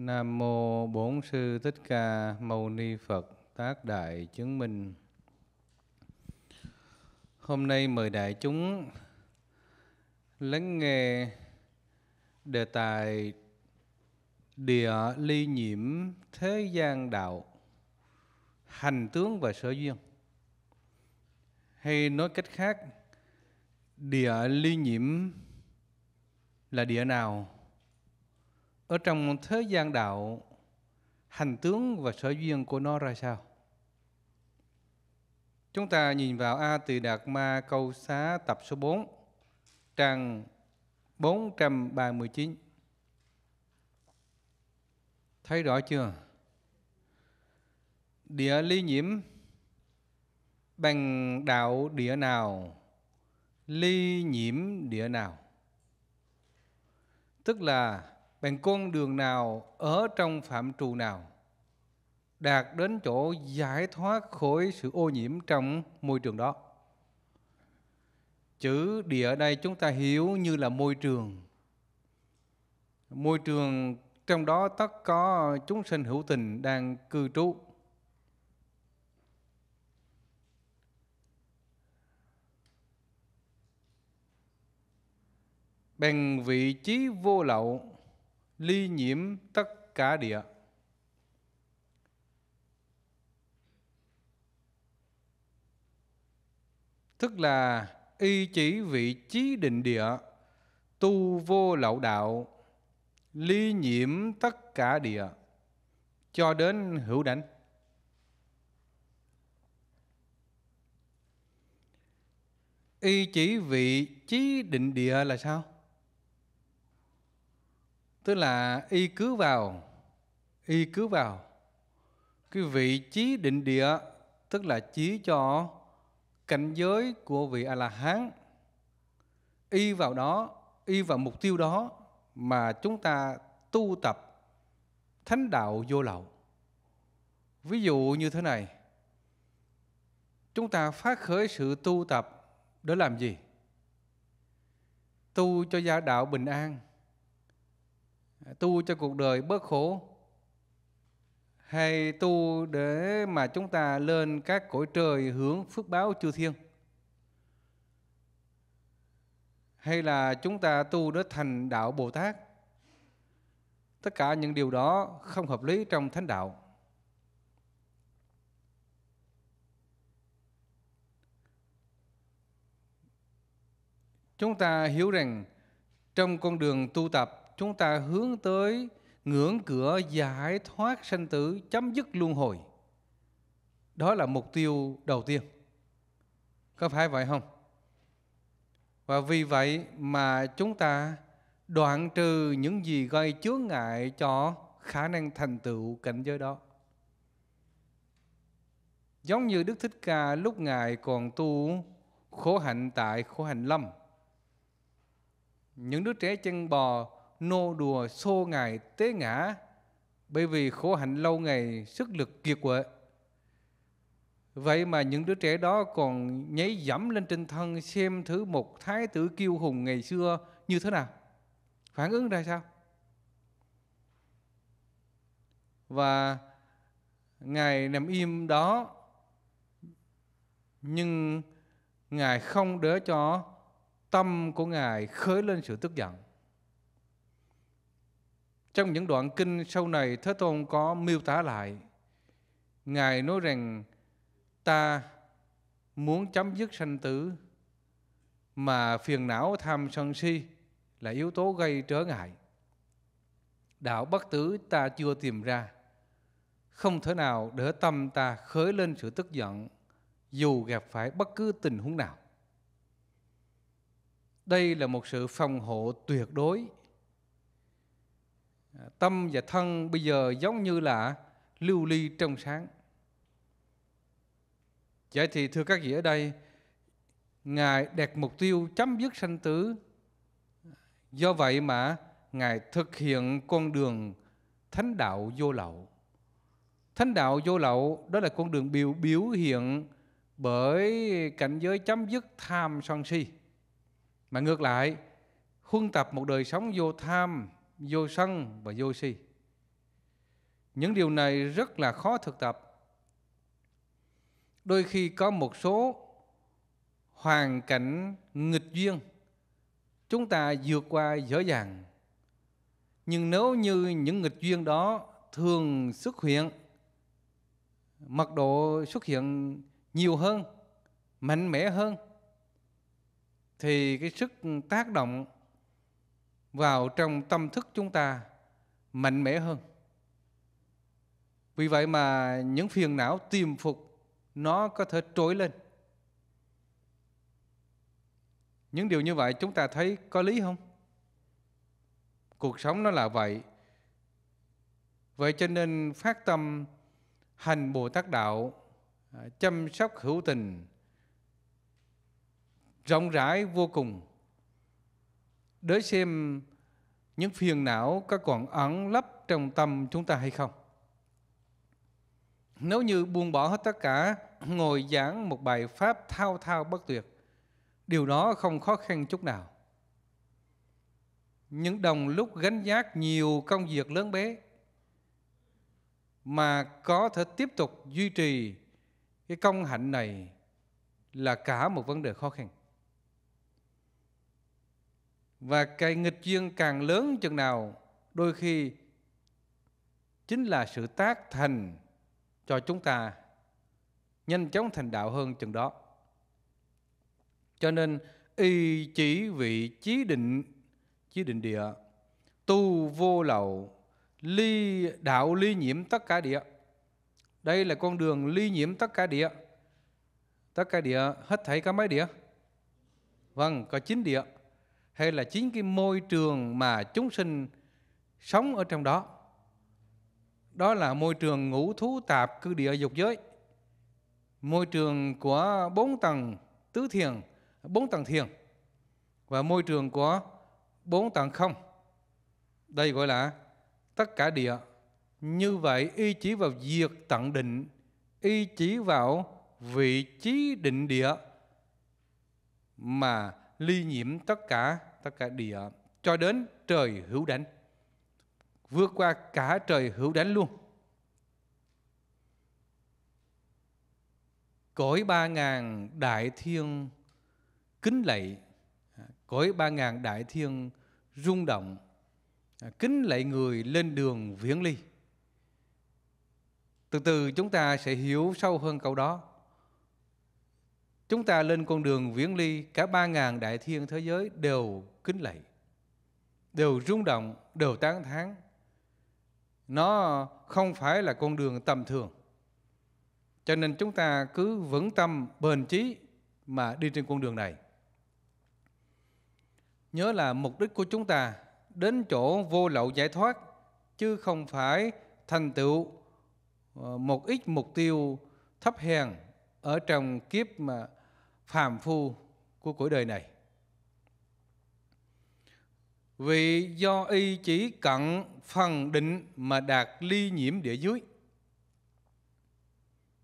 Nam mô Bổn sư Thích Ca Mâu Ni Phật Tác đại chứng minh. Hôm nay mời đại chúng lắng nghe đề tài địa ly nhiễm thế gian đạo hành tướng và sở duyên hay nói cách khác địa ly nhiễm là địa nào ở trong thế gian đạo hành tướng và sở duyên của nó ra sao chúng ta nhìn vào a từ đạt ma câu xá tập số 4 trang 439 thấy rõ chưa địa ly nhiễm bằng đạo địa nào ly nhiễm địa nào tức là bằng con đường nào ở trong phạm trù nào đạt đến chỗ giải thoát khỏi sự ô nhiễm trong môi trường đó chữ địa ở đây chúng ta hiểu như là môi trường môi trường trong đó tất có chúng sinh hữu tình đang cư trú bằng vị trí vô lậu ly nhiễm tất cả địa. Tức là y chỉ vị trí định địa, tu vô lậu đạo, ly nhiễm tất cả địa, cho đến hữu đảnh. Y chỉ vị trí định địa là sao? tức là y cứ vào y cứ vào cái vị trí định địa tức là chỉ cho cảnh giới của vị a la hán y vào đó y vào mục tiêu đó mà chúng ta tu tập thánh đạo vô lậu ví dụ như thế này chúng ta phát khởi sự tu tập để làm gì tu cho gia đạo bình an tu cho cuộc đời bớt khổ hay tu để mà chúng ta lên các cõi trời hướng phước báo chư thiên hay là chúng ta tu để thành đạo Bồ Tát tất cả những điều đó không hợp lý trong thánh đạo chúng ta hiểu rằng trong con đường tu tập chúng ta hướng tới ngưỡng cửa giải thoát sanh tử, chấm dứt luân hồi. Đó là mục tiêu đầu tiên. Có phải vậy không? Và vì vậy mà chúng ta đoạn trừ những gì gây chướng ngại cho khả năng thành tựu cảnh giới đó. Giống như Đức Thích Ca lúc Ngài còn tu khổ hạnh tại khổ hạnh lâm. Những đứa trẻ chân bò nô đùa xô ngài tế ngã bởi vì khổ hạnh lâu ngày sức lực kiệt quệ vậy mà những đứa trẻ đó còn nhảy dẫm lên trên thân xem thứ một thái tử kiêu hùng ngày xưa như thế nào phản ứng ra sao và ngài nằm im đó nhưng ngài không để cho tâm của ngài khởi lên sự tức giận trong những đoạn kinh sau này, Thế Tôn có miêu tả lại. Ngài nói rằng, ta muốn chấm dứt sanh tử, mà phiền não tham sân si là yếu tố gây trở ngại. Đạo bất tử ta chưa tìm ra. Không thể nào để tâm ta khởi lên sự tức giận dù gặp phải bất cứ tình huống nào. Đây là một sự phòng hộ tuyệt đối À, tâm và thân bây giờ giống như là lưu ly trong sáng vậy thì thưa các vị ở đây ngài đặt mục tiêu chấm dứt sanh tử do vậy mà ngài thực hiện con đường thánh đạo vô lậu thánh đạo vô lậu đó là con đường biểu biểu hiện bởi cảnh giới chấm dứt tham sân si mà ngược lại huân tập một đời sống vô tham vô sân và vô si. Những điều này rất là khó thực tập. Đôi khi có một số hoàn cảnh nghịch duyên chúng ta vượt qua dễ dàng. Nhưng nếu như những nghịch duyên đó thường xuất hiện, mật độ xuất hiện nhiều hơn, mạnh mẽ hơn, thì cái sức tác động vào trong tâm thức chúng ta mạnh mẽ hơn. Vì vậy mà những phiền não tiềm phục nó có thể trỗi lên. Những điều như vậy chúng ta thấy có lý không? Cuộc sống nó là vậy. Vậy cho nên phát tâm hành Bồ Tát Đạo, à, chăm sóc hữu tình, rộng rãi vô cùng để xem những phiền não có còn ẩn lấp trong tâm chúng ta hay không. Nếu như buông bỏ hết tất cả, ngồi giảng một bài pháp thao thao bất tuyệt, điều đó không khó khăn chút nào. Những đồng lúc gánh giác nhiều công việc lớn bé mà có thể tiếp tục duy trì cái công hạnh này là cả một vấn đề khó khăn. Và cái nghịch duyên càng lớn chừng nào đôi khi chính là sự tác thành cho chúng ta nhanh chóng thành đạo hơn chừng đó. Cho nên y chỉ vị chí định chí định địa tu vô lậu ly đạo ly nhiễm tất cả địa. Đây là con đường ly nhiễm tất cả địa. Tất cả địa hết thảy cả mấy địa? Vâng, có chín địa hay là chính cái môi trường mà chúng sinh sống ở trong đó. Đó là môi trường ngũ thú tạp cư địa dục giới. Môi trường của bốn tầng tứ thiền, bốn tầng thiền và môi trường của bốn tầng không. Đây gọi là tất cả địa. Như vậy y chỉ vào diệt tận định, y chỉ vào vị trí định địa mà ly nhiễm tất cả tất cả địa cho đến trời hữu đánh vượt qua cả trời hữu đánh luôn cõi ba ngàn đại thiên kính lạy cõi ba ngàn đại thiên rung động kính lạy người lên đường viễn ly từ từ chúng ta sẽ hiểu sâu hơn câu đó Chúng ta lên con đường viễn ly, cả ba ngàn đại thiên thế giới đều kính lạy, đều rung động, đều tán thán. Nó không phải là con đường tầm thường. Cho nên chúng ta cứ vững tâm, bền chí mà đi trên con đường này. Nhớ là mục đích của chúng ta đến chỗ vô lậu giải thoát chứ không phải thành tựu ờ, một ít mục tiêu thấp hèn ở trong kiếp mà phàm phu của cõi đời này vì do y chỉ cận phần định mà đạt ly nhiễm địa dưới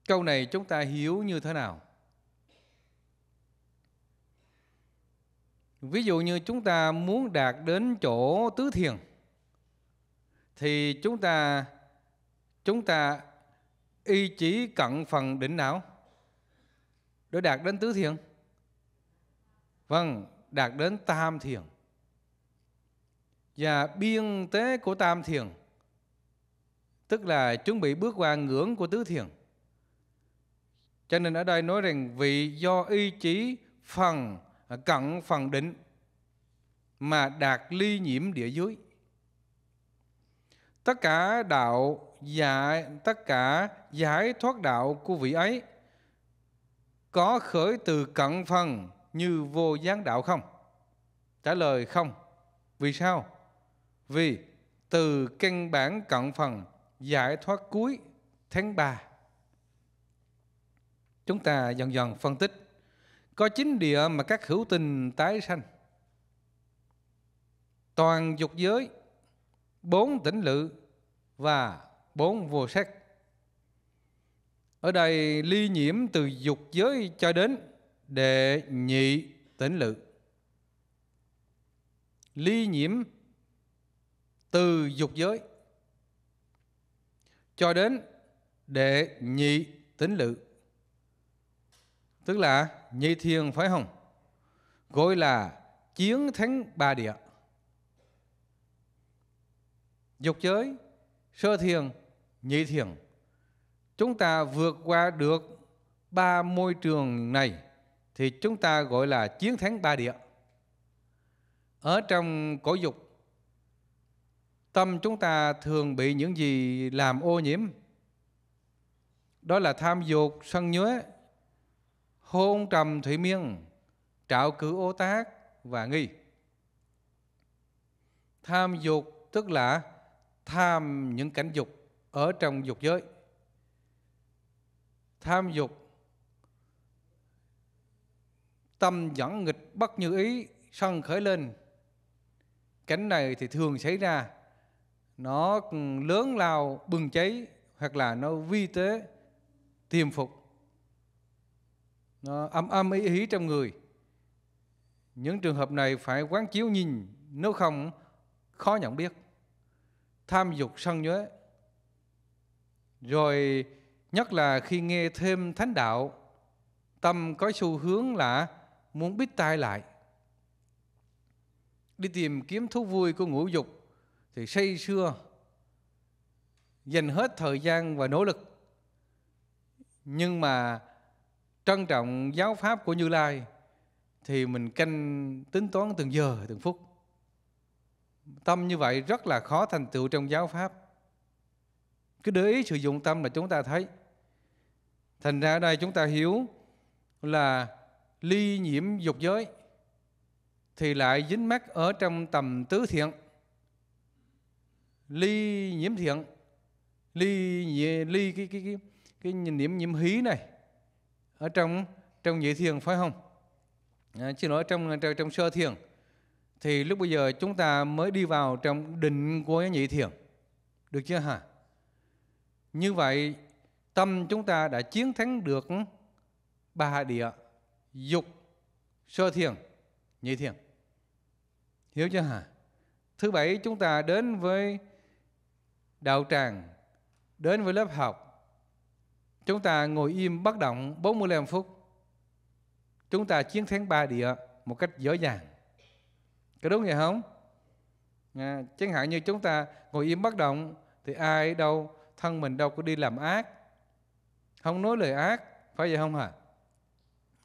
câu này chúng ta hiểu như thế nào ví dụ như chúng ta muốn đạt đến chỗ tứ thiền thì chúng ta chúng ta y chỉ cận phần đỉnh não rồi đạt đến tứ thiền vâng đạt đến tam thiền và biên tế của tam thiền tức là chuẩn bị bước qua ngưỡng của tứ thiền cho nên ở đây nói rằng vị do ý chí phần cận phần định mà đạt ly nhiễm địa dưới tất cả đạo giải tất cả giải thoát đạo của vị ấy có khởi từ cận phần như vô gián đạo không? Trả lời không. Vì sao? Vì từ căn bản cận phần giải thoát cuối tháng 3. Chúng ta dần dần phân tích. Có chín địa mà các hữu tình tái sanh. Toàn dục giới, bốn tỉnh lự và bốn vô sắc. Ở đây ly nhiễm từ dục giới cho đến đệ nhị tỉnh lự. Ly nhiễm từ dục giới cho đến đệ nhị tính lự tức là nhị thiền phải không gọi là chiến thắng ba địa dục giới sơ thiền nhị thiền chúng ta vượt qua được ba môi trường này thì chúng ta gọi là chiến thắng ba địa. Ở trong cổ dục, tâm chúng ta thường bị những gì làm ô nhiễm. Đó là tham dục, sân nhuế, hôn trầm thủy miên, trạo cử ô tác và nghi. Tham dục tức là tham những cảnh dục ở trong dục giới tham dục tâm dẫn nghịch bất như ý sân khởi lên cảnh này thì thường xảy ra nó lớn lao bừng cháy hoặc là nó vi tế tiềm phục nó âm âm ý ý trong người những trường hợp này phải quán chiếu nhìn nếu không khó nhận biết tham dục sân nhuế rồi Nhất là khi nghe thêm thánh đạo, tâm có xu hướng là muốn biết tai lại. Đi tìm kiếm thú vui của ngũ dục thì say xưa dành hết thời gian và nỗ lực. Nhưng mà trân trọng giáo pháp của Như Lai thì mình canh tính toán từng giờ, từng phút. Tâm như vậy rất là khó thành tựu trong giáo pháp. Cứ để ý sử dụng tâm là chúng ta thấy Thành ra ở đây chúng ta hiểu là ly nhiễm dục giới thì lại dính mắc ở trong tầm tứ thiện. Ly nhiễm thiện, ly ly cái cái cái cái niệm nhiễm hí này ở trong trong nhị thiền phải không? À, chứ nói trong, trong trong sơ thiền thì lúc bây giờ chúng ta mới đi vào trong định của nhị thiền được chưa hả? Như vậy tâm chúng ta đã chiến thắng được ba địa dục sơ thiền nhị thiền hiểu chưa hả thứ bảy chúng ta đến với đạo tràng đến với lớp học chúng ta ngồi im bất động 45 phút chúng ta chiến thắng ba địa một cách dễ dàng có đúng vậy không à, chẳng hạn như chúng ta ngồi im bất động thì ai đâu thân mình đâu có đi làm ác không nói lời ác phải vậy không hả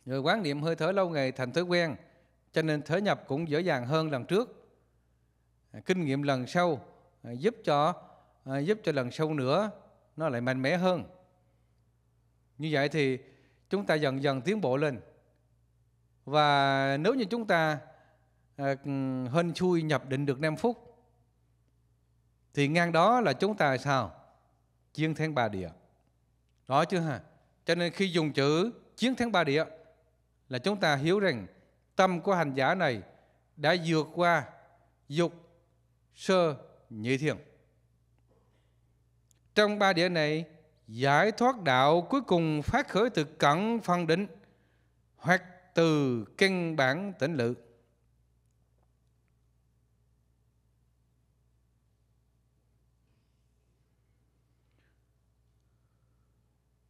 rồi quán niệm hơi thở lâu ngày thành thói quen cho nên thở nhập cũng dễ dàng hơn lần trước à, kinh nghiệm lần sau à, giúp cho à, giúp cho lần sau nữa nó lại mạnh mẽ hơn như vậy thì chúng ta dần dần tiến bộ lên và nếu như chúng ta hên xui nhập định được 5 phút thì ngang đó là chúng ta sao chiên thiên bà địa Rõ chưa hả? Cho nên khi dùng chữ chiến thắng ba địa là chúng ta hiểu rằng tâm của hành giả này đã vượt qua dục, sơ, nhị thiền. Trong ba địa này, giải thoát đạo cuối cùng phát khởi từ cẩn phân định hoặc từ căn bản tỉnh lự.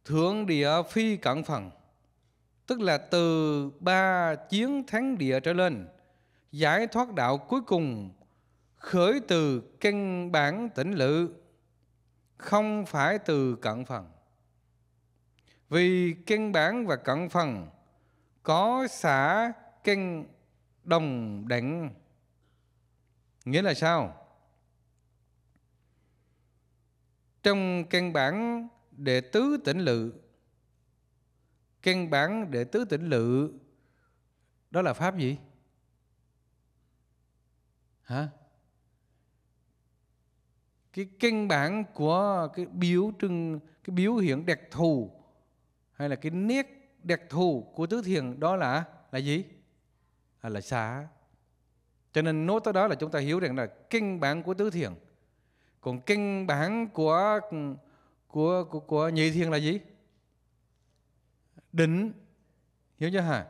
thượng địa phi cận phần tức là từ ba chiến thắng địa trở lên giải thoát đạo cuối cùng khởi từ căn bản tỉnh lự không phải từ cận phần vì căn bản và cận phần có xã căn đồng đẳng nghĩa là sao trong căn bản đệ tứ tỉnh lự căn bản đệ tứ tỉnh lự đó là pháp gì hả cái căn bản của cái biểu trưng cái biểu hiện đặc thù hay là cái nét đặc thù của tứ thiền đó là là gì à, là xả cho nên nói tới đó là chúng ta hiểu rằng là căn bản của tứ thiền còn căn bản của của của của nhị thiên là gì định hiểu chưa hả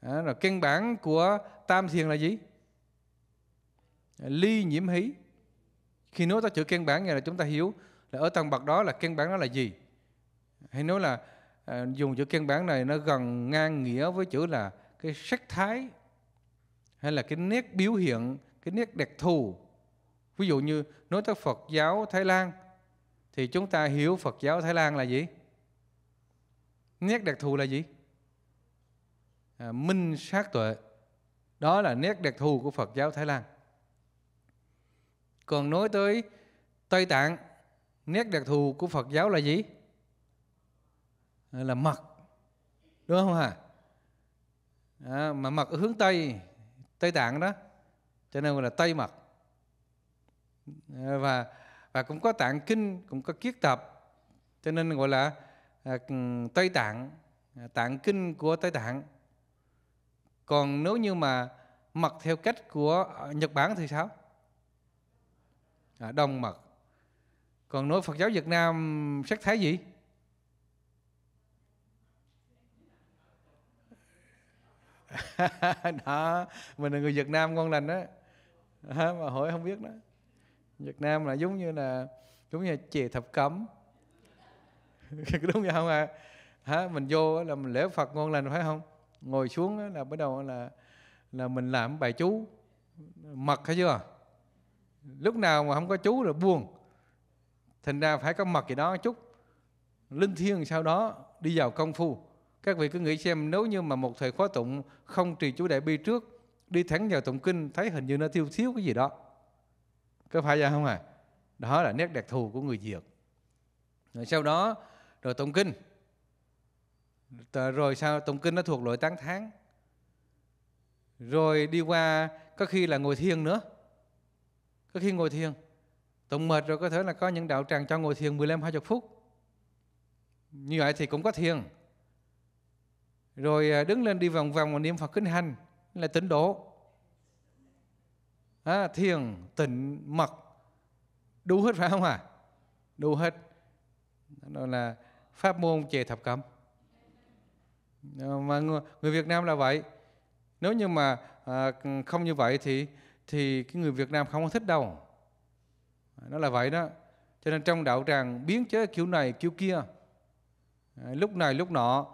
à, rồi căn bản của tam thiền là gì ly nhiễm hí khi nói tới chữ căn bản này là chúng ta hiểu là ở tầng bậc đó là căn bản đó là gì hay nói là à, dùng chữ căn bản này nó gần ngang nghĩa với chữ là cái sắc thái hay là cái nét biểu hiện cái nét đặc thù ví dụ như nói tới Phật giáo Thái Lan thì chúng ta hiểu Phật giáo Thái Lan là gì? Nét đặc thù là gì? À, minh sát tuệ. Đó là nét đặc thù của Phật giáo Thái Lan. Còn nói tới Tây Tạng, nét đặc thù của Phật giáo là gì? À, là mật. Đúng không hả? À, mà mật ở hướng Tây, Tây Tạng đó. Cho nên gọi là Tây mật. À, và và cũng có tạng kinh cũng có kiết tập cho nên gọi là à, ừ, tây tạng à, tạng kinh của tây tạng còn nếu như mà mặc theo cách của nhật bản thì sao à, đông mặc còn nói phật giáo việt nam sắc thái gì đó mình là người việt nam ngon lành đó mà hỏi không biết đó Việt Nam là giống như là giống như là chè thập cấm, đúng vậy không ạ à? hả mình vô là mình lễ Phật ngon lành phải không ngồi xuống là bắt đầu là là mình làm bài chú mật hay chưa lúc nào mà không có chú là buồn thành ra phải có mật gì đó chút linh thiêng sau đó đi vào công phu các vị cứ nghĩ xem nếu như mà một thời khóa tụng không trì chú đại bi trước đi thẳng vào tụng kinh thấy hình như nó thiếu thiếu cái gì đó có phải vậy không à đó là nét đặc thù của người Việt rồi sau đó rồi tụng kinh rồi sau tụng kinh nó thuộc loại tán tháng rồi đi qua có khi là ngồi thiền nữa có khi ngồi thiền tụng mệt rồi có thể là có những đạo tràng cho ngồi thiền 15 20 phút như vậy thì cũng có thiền rồi à, đứng lên đi vòng vòng và niệm Phật kính hành là tịnh độ à, thiền tịnh mật đủ hết phải không ạ à? đủ hết đó là pháp môn chè thập cẩm ờ, mà người, người Việt Nam là vậy nếu như mà à, không như vậy thì thì cái người Việt Nam không có thích đâu nó là vậy đó cho nên trong đạo tràng biến chế kiểu này kiểu kia à, lúc này lúc nọ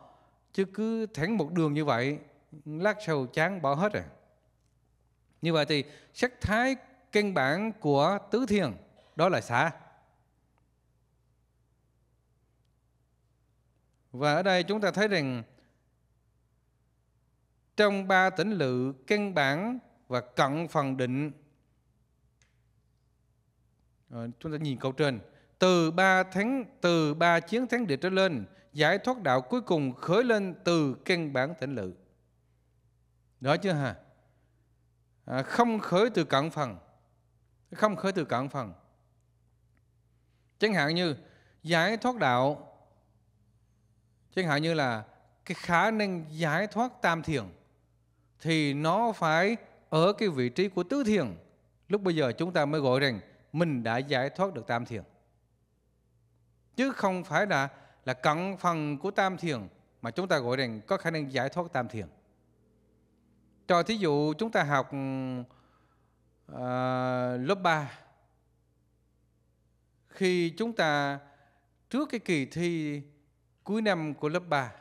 chứ cứ thẳng một đường như vậy lát sau chán bỏ hết rồi như vậy thì sắc thái căn bản của tứ thiền đó là xả. Và ở đây chúng ta thấy rằng trong ba tỉnh lự căn bản và cận phần định ờ, chúng ta nhìn câu trên từ ba tháng từ ba chiến thắng địa trở lên giải thoát đạo cuối cùng khởi lên từ căn bản tỉnh lự đó chứ hả À, không khởi từ cận phần không khởi từ cận phần chẳng hạn như giải thoát đạo chẳng hạn như là cái khả năng giải thoát tam thiền thì nó phải ở cái vị trí của tứ thiền lúc bây giờ chúng ta mới gọi rằng mình đã giải thoát được tam thiền chứ không phải là là cận phần của tam thiền mà chúng ta gọi rằng có khả năng giải thoát tam thiền cho thí dụ chúng ta học uh, lớp 3 khi chúng ta trước cái kỳ thi cuối năm của lớp 3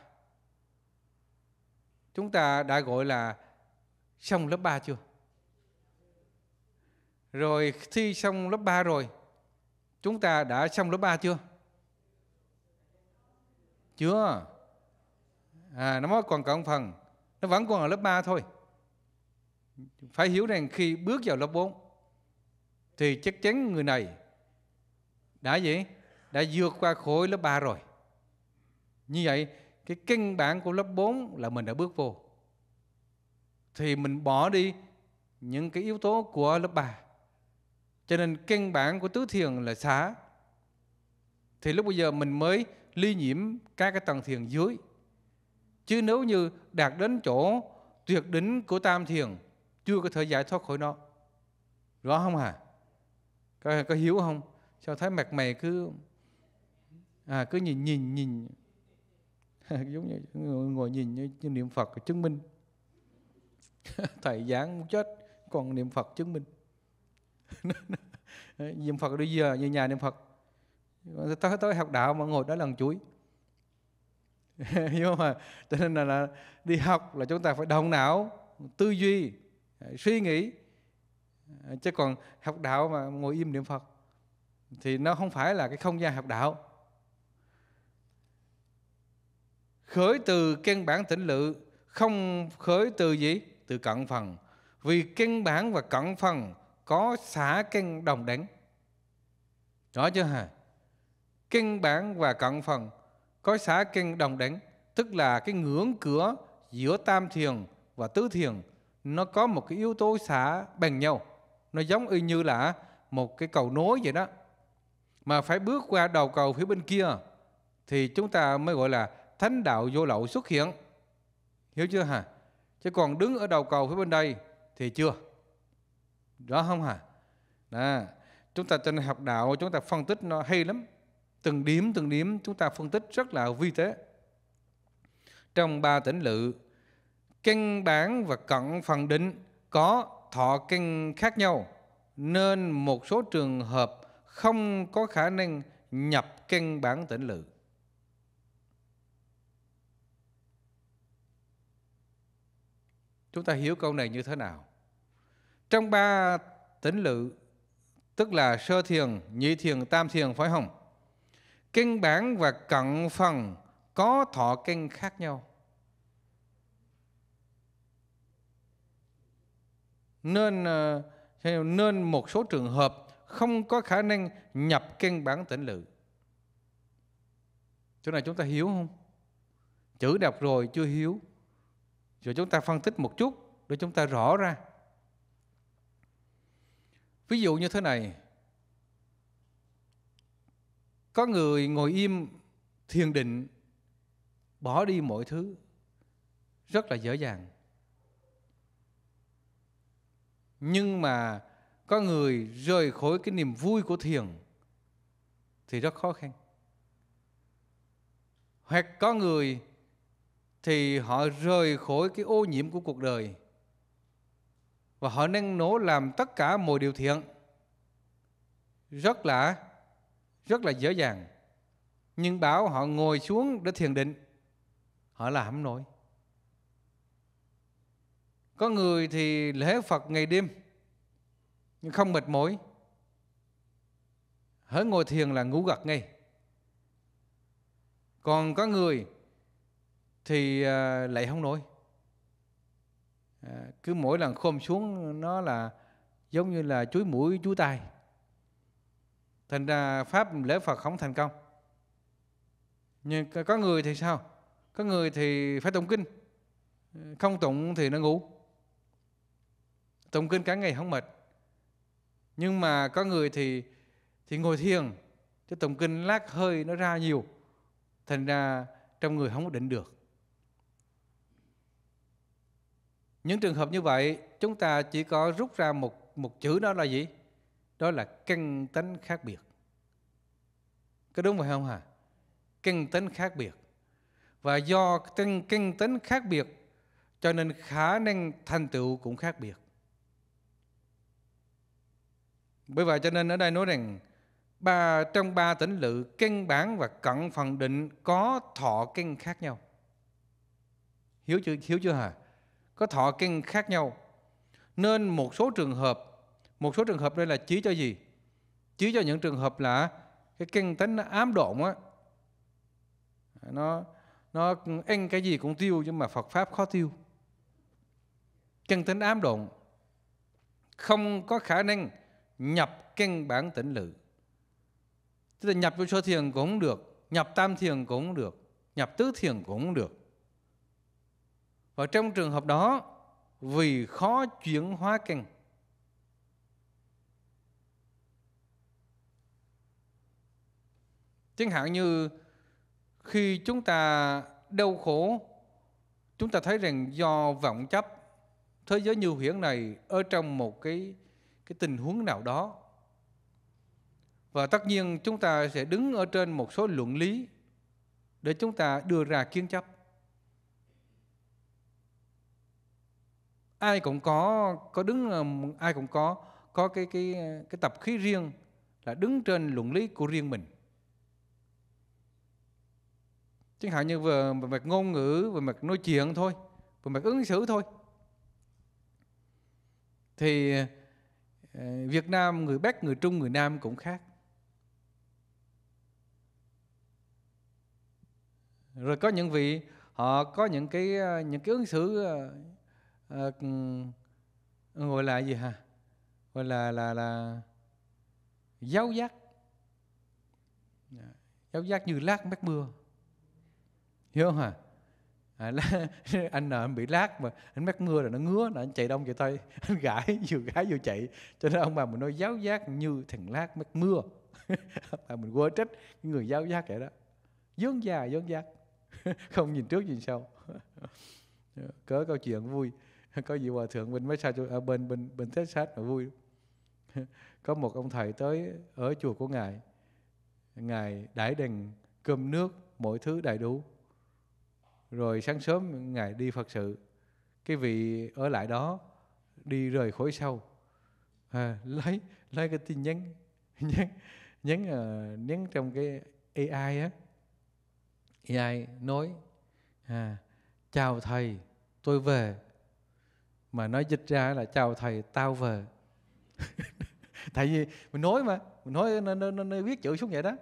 chúng ta đã gọi là xong lớp 3 chưa? Rồi thi xong lớp 3 rồi, chúng ta đã xong lớp 3 chưa? Chưa. À, nó mới còn cộng phần, nó vẫn còn ở lớp 3 thôi phải hiểu rằng khi bước vào lớp 4 thì chắc chắn người này đã gì? Đã vượt qua khối lớp 3 rồi. Như vậy, cái căn bản của lớp 4 là mình đã bước vô. Thì mình bỏ đi những cái yếu tố của lớp 3. Cho nên căn bản của tứ thiền là xá Thì lúc bây giờ mình mới ly nhiễm các cái tầng thiền dưới. Chứ nếu như đạt đến chỗ tuyệt đỉnh của tam thiền chưa có thể giải thoát khỏi nó rõ không hả à? các có hiểu không sao thấy mặt mày cứ à cứ nhìn nhìn nhìn giống như ngồi nhìn như, như niệm phật chứng minh thầy giảng muốn chết còn niệm phật chứng minh niệm phật đi giờ như nhà niệm phật tới tới học đạo mà ngồi đó lần chuối hiểu không à? cho nên là, là đi học là chúng ta phải động não tư duy Ờ, suy nghĩ ờ, chứ còn học đạo mà ngồi im niệm phật thì nó không phải là cái không gian học đạo khởi từ căn bản tĩnh lự không khởi từ gì từ cận phần vì căn bản và cận phần có xả căn đồng đẳng rõ chưa hả căn bản và cận phần có xả căn đồng đẳng tức là cái ngưỡng cửa giữa tam thiền và tứ thiền nó có một cái yếu tố xã bằng nhau nó giống y như là một cái cầu nối vậy đó mà phải bước qua đầu cầu phía bên kia thì chúng ta mới gọi là thánh đạo vô lậu xuất hiện hiểu chưa hả chứ còn đứng ở đầu cầu phía bên đây thì chưa đó không hả đó. chúng ta trên học đạo chúng ta phân tích nó hay lắm từng điểm từng điểm chúng ta phân tích rất là vi tế trong ba tỉnh lự Kinh bản và cận phần định có thọ kinh khác nhau nên một số trường hợp không có khả năng nhập kinh bản tỉnh lự. Chúng ta hiểu câu này như thế nào? Trong ba tỉnh lự tức là sơ thiền, nhị thiền, tam thiền phải không? Kinh bản và cận phần có thọ kinh khác nhau. nên ờ, nên một số trường hợp không có khả năng nhập căn bản tỉnh lự. Chỗ này chúng ta hiểu không? Chữ đọc rồi chưa hiểu. Rồi chúng ta phân tích một chút để chúng ta rõ ra. Ví dụ như thế này. Có người ngồi im thiền định bỏ đi mọi thứ rất là dễ dàng nhưng mà có người rời khỏi cái niềm vui của thiền thì rất khó khăn hoặc có người thì họ rời khỏi cái ô nhiễm của cuộc đời và họ năng nổ làm tất cả mọi điều thiện rất là rất là dễ dàng nhưng bảo họ ngồi xuống để thiền định họ làm không nổi có người thì lễ Phật ngày đêm nhưng không mệt mỏi. Hỡi ngồi thiền là ngủ gật ngay. Còn có người thì à, lại không nổi. À, cứ mỗi lần khom xuống nó là giống như là chuối mũi chuối tai. Thành ra Pháp lễ Phật không thành công. Nhưng có người thì sao? Có người thì phải tụng kinh. Không tụng thì nó ngủ tụng kinh cả ngày không mệt nhưng mà có người thì thì ngồi thiền cho tụng kinh lát hơi nó ra nhiều thành ra trong người không có định được những trường hợp như vậy chúng ta chỉ có rút ra một một chữ đó là gì đó là căn tánh khác biệt có đúng phải không hả à? căn tánh khác biệt và do căn căn tánh khác biệt cho nên khả năng thành tựu cũng khác biệt Bởi vậy cho nên ở đây nói rằng ba trong ba tỉnh lự căn bản và cận phần định có thọ căn khác nhau. Hiểu chưa hiểu chưa hả? Có thọ căn khác nhau. Nên một số trường hợp một số trường hợp đây là chỉ cho gì? Chỉ cho những trường hợp là cái căn tánh nó ám độn á. Nó nó ăn cái gì cũng tiêu nhưng mà Phật pháp khó tiêu. Căn tánh ám độn không có khả năng nhập căn bản tỉnh lự tức là nhập vô số thiền cũng được nhập tam thiền cũng được nhập tứ thiền cũng được và trong trường hợp đó vì khó chuyển hóa căn chẳng hạn như khi chúng ta đau khổ chúng ta thấy rằng do vọng chấp thế giới như hiển này ở trong một cái cái tình huống nào đó và tất nhiên chúng ta sẽ đứng ở trên một số luận lý để chúng ta đưa ra kiến chấp ai cũng có có đứng ai cũng có có cái cái cái tập khí riêng là đứng trên luận lý của riêng mình chẳng hạn như về, về mặt ngôn ngữ về mặt nói chuyện thôi về mặt ứng xử thôi thì Ờ, Việt Nam người Bắc người Trung người Nam cũng khác rồi có những vị họ có những cái ờ, những cái ứng xử uh, gọi là gì hả gọi là là là giáo giác dạ, giáo giác như lác mát mưa hiểu không hả à, lá, anh nợ anh bị lát mà anh mắc mưa rồi nó ngứa là anh chạy đông chạy tây anh gãi vừa gãi vừa chạy cho nên ông bà mình nói giáo giác như thằng lát mắc mưa bà mình quơ trách người giáo giác vậy đó dướng già dướng giác không nhìn trước nhìn sau cớ câu chuyện vui có gì hòa thượng bên massage à, bên bên bên tết sát mà vui có một ông thầy tới ở chùa của ngài ngài đãi đền cơm nước mọi thứ đầy đủ rồi sáng sớm ngài đi phật sự cái vị ở lại đó đi rời khỏi sau à, lấy lấy cái tin nhắn nhắn nhắn uh, nhắn trong cái AI á AI nói à, chào thầy tôi về mà nói dịch ra là chào thầy tao về tại vì mình nói mà mình nói nó, nó, nó, viết chữ xuống vậy đó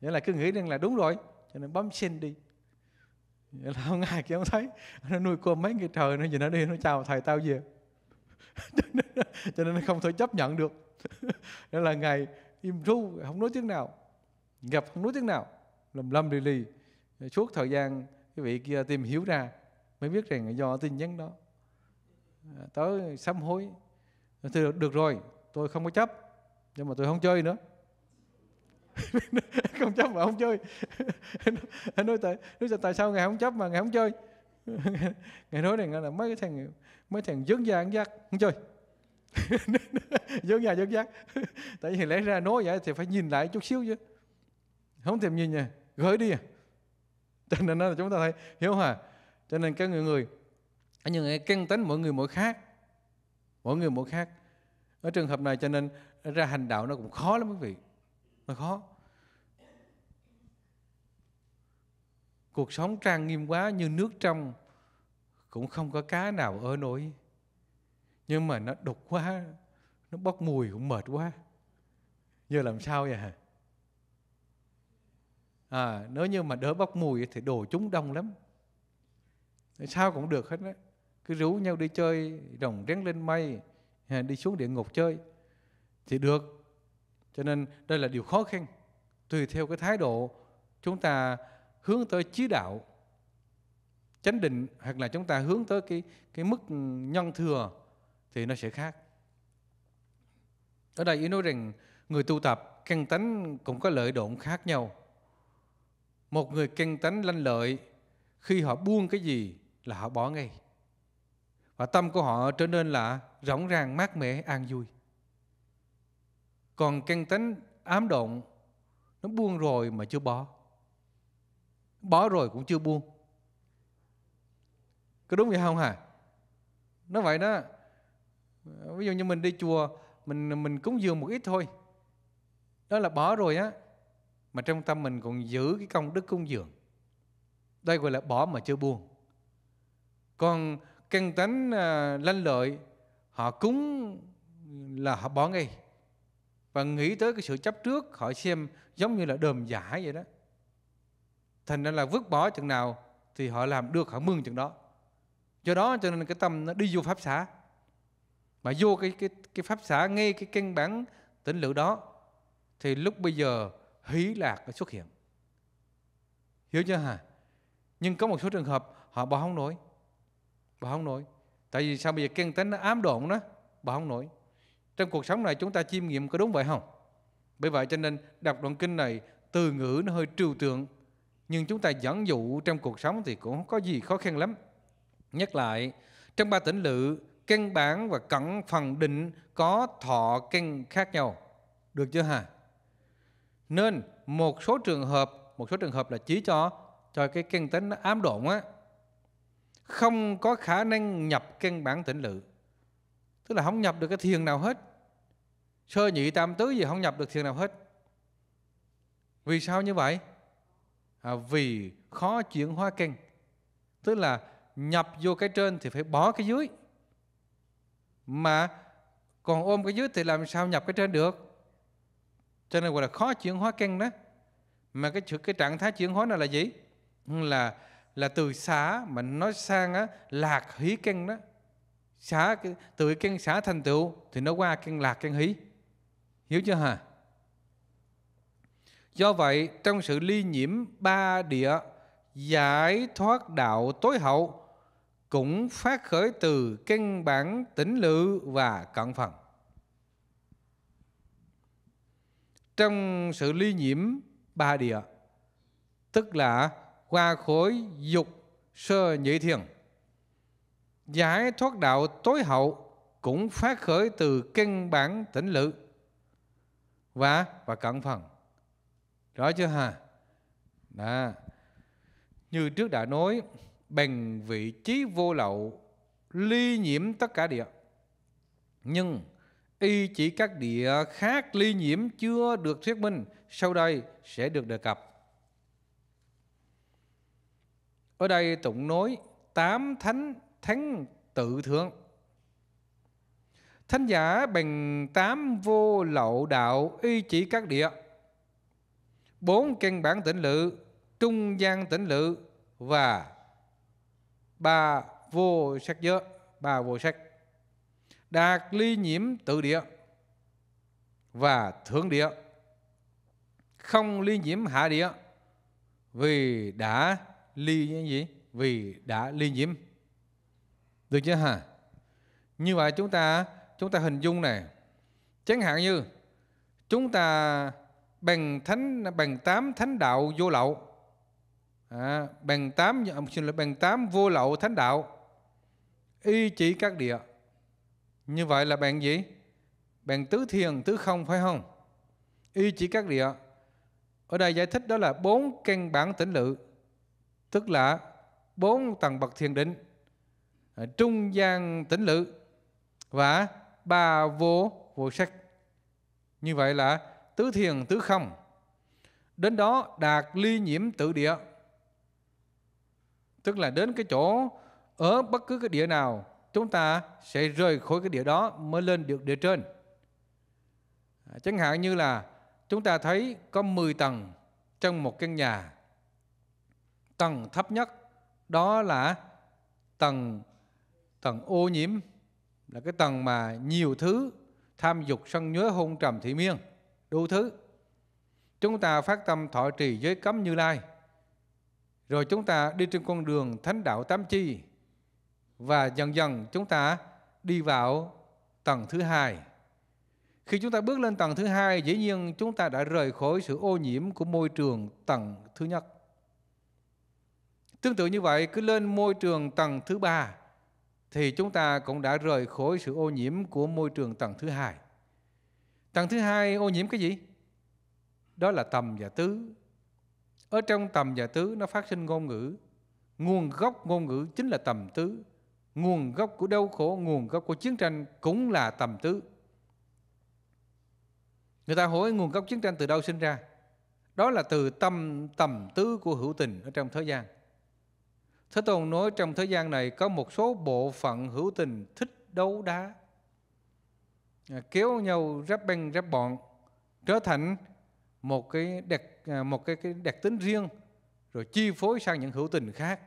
nghĩa là cứ nghĩ rằng là đúng rồi cho nên bấm send đi lâu ngày kia ông thấy Nó nuôi cơm mấy ngày trời nó gì nó đi Nó chào thầy tao về Cho nên nó không thể chấp nhận được Đó là ngày im ru Không nói tiếng nào Gặp không nói tiếng nào Lầm lầm lì lì Suốt thời gian cái vị kia tìm hiểu ra Mới biết rằng do tin nhắn đó à, Tới sám hối Thì được rồi tôi không có chấp Nhưng mà tôi không chơi nữa không chấp mà không chơi anh nói tại nói là tại sao ngài không chấp mà ngài không chơi ngài nói rằng là mấy cái thằng mấy thằng dướng da ăn giác không chơi dướng da dướng giác tại vì lẽ ra nói vậy thì phải nhìn lại chút xíu chứ không thèm nhìn nha gửi đi à cho nên là chúng ta thấy hiểu không cho nên các người người nhưng cái căn tính mỗi người mỗi khác mỗi người mỗi khác ở trường hợp này cho nên ra hành đạo nó cũng khó lắm quý vị nó khó cuộc sống trang nghiêm quá như nước trong cũng không có cá nào ở nổi nhưng mà nó đục quá nó bốc mùi cũng mệt quá giờ làm sao vậy hả à nếu như mà đỡ bốc mùi thì đồ chúng đông lắm sao cũng được hết á cứ rủ nhau đi chơi rồng rén lên mây à, đi xuống địa ngục chơi thì được cho nên đây là điều khó khăn tùy theo cái thái độ chúng ta hướng tới chí đạo chánh định hoặc là chúng ta hướng tới cái cái mức nhân thừa thì nó sẽ khác ở đây ý nói rằng người tu tập căn tánh cũng có lợi độn khác nhau một người căn tánh lanh lợi khi họ buông cái gì là họ bỏ ngay và tâm của họ trở nên là rỗng ràng mát mẻ an vui còn căn tánh ám độn nó buông rồi mà chưa bỏ bỏ rồi cũng chưa buông có đúng vậy không hả nó vậy đó ví dụ như mình đi chùa mình mình cúng dường một ít thôi đó là bỏ rồi á mà trong tâm mình còn giữ cái công đức cúng dường đây gọi là bỏ mà chưa buông còn căn tánh à, lanh lợi họ cúng là họ bỏ ngay và nghĩ tới cái sự chấp trước họ xem giống như là đờm giả vậy đó thành ra là vứt bỏ chừng nào thì họ làm được họ mừng chừng đó do đó cho nên cái tâm nó đi vô pháp xã mà vô cái cái cái pháp xã ngay cái căn bản tỉnh lự đó thì lúc bây giờ hỷ lạc nó xuất hiện hiểu chưa hả nhưng có một số trường hợp họ bỏ không nổi bỏ không nổi tại vì sao bây giờ căn tính nó ám độn đó bỏ không nổi trong cuộc sống này chúng ta chiêm nghiệm có đúng vậy không bởi vậy cho nên đọc đoạn kinh này từ ngữ nó hơi trừu tượng nhưng chúng ta dẫn dụ trong cuộc sống thì cũng không có gì khó khăn lắm. Nhắc lại, trong ba tỉnh lự, căn bản và cẩn phần định có thọ căn khác nhau. Được chưa hả? Nên một số trường hợp, một số trường hợp là chỉ cho cho cái căn tính nó ám độn á, không có khả năng nhập căn bản tỉnh lự. Tức là không nhập được cái thiền nào hết. Sơ nhị tam tứ gì không nhập được thiền nào hết. Vì sao như vậy? à, vì khó chuyển hóa kinh, tức là nhập vô cái trên thì phải bỏ cái dưới mà còn ôm cái dưới thì làm sao nhập cái trên được cho nên gọi là khó chuyển hóa kinh đó mà cái cái trạng thái chuyển hóa này là gì là là từ xả mà nói sang á, lạc hỷ kinh đó xả từ kinh xả thành tựu thì nó qua kinh lạc kinh hỷ hiểu chưa hả Do vậy, trong sự ly nhiễm ba địa, giải thoát đạo tối hậu cũng phát khởi từ căn bản tĩnh lự và cận phần. Trong sự ly nhiễm ba địa, tức là qua khối dục sơ nhị thiền, giải thoát đạo tối hậu cũng phát khởi từ căn bản tĩnh lự và và cận phần rõ chưa hả đó như trước đã nói bằng vị trí vô lậu ly nhiễm tất cả địa nhưng y chỉ các địa khác ly nhiễm chưa được thuyết minh sau đây sẽ được đề cập ở đây tụng nói tám thánh thánh tự thượng thánh giả bằng tám vô lậu đạo y chỉ các địa bốn căn bản tỉnh lự trung gian tỉnh lự và ba vô sắc giới ba vô sắc đạt ly nhiễm tự địa và thượng địa không ly nhiễm hạ địa vì đã ly như gì vì đã ly nhiễm được chưa hả như vậy chúng ta chúng ta hình dung này chẳng hạn như chúng ta bằng thánh bằng tám thánh đạo vô lậu à, bằng tám ông xin lỗi bằng tám vô lậu thánh đạo y chỉ các địa như vậy là bạn gì bạn tứ thiền tứ không phải không y chỉ các địa ở đây giải thích đó là bốn căn bản tĩnh lự tức là bốn tầng bậc thiền định à, trung gian tĩnh lự và ba vô vô sắc như vậy là tứ thiền tứ không đến đó đạt ly nhiễm tự địa tức là đến cái chỗ ở bất cứ cái địa nào chúng ta sẽ rời khỏi cái địa đó mới lên được địa trên à, chẳng hạn như là chúng ta thấy có 10 tầng trong một căn nhà tầng thấp nhất đó là tầng tầng ô nhiễm là cái tầng mà nhiều thứ tham dục sân nhớ hôn trầm thị miên đủ thứ. Chúng ta phát tâm thọ trì giới cấm Như Lai. Rồi chúng ta đi trên con đường thánh đạo tám chi và dần dần chúng ta đi vào tầng thứ hai. Khi chúng ta bước lên tầng thứ hai, dĩ nhiên chúng ta đã rời khỏi sự ô nhiễm của môi trường tầng thứ nhất. Tương tự như vậy, cứ lên môi trường tầng thứ ba, thì chúng ta cũng đã rời khỏi sự ô nhiễm của môi trường tầng thứ hai. Tầng thứ hai ô nhiễm cái gì? Đó là tầm và tứ. Ở trong tầm và tứ nó phát sinh ngôn ngữ. Nguồn gốc ngôn ngữ chính là tầm tứ. Nguồn gốc của đau khổ, nguồn gốc của chiến tranh cũng là tầm tứ. Người ta hỏi nguồn gốc chiến tranh từ đâu sinh ra? Đó là từ tâm tầm tứ của hữu tình ở trong thế gian. Thế Tôn nói trong thế gian này có một số bộ phận hữu tình thích đấu đá, À, kéo nhau ráp băng ráp bọn trở thành một cái đặc à, một cái, cái đặc tính riêng rồi chi phối sang những hữu tình khác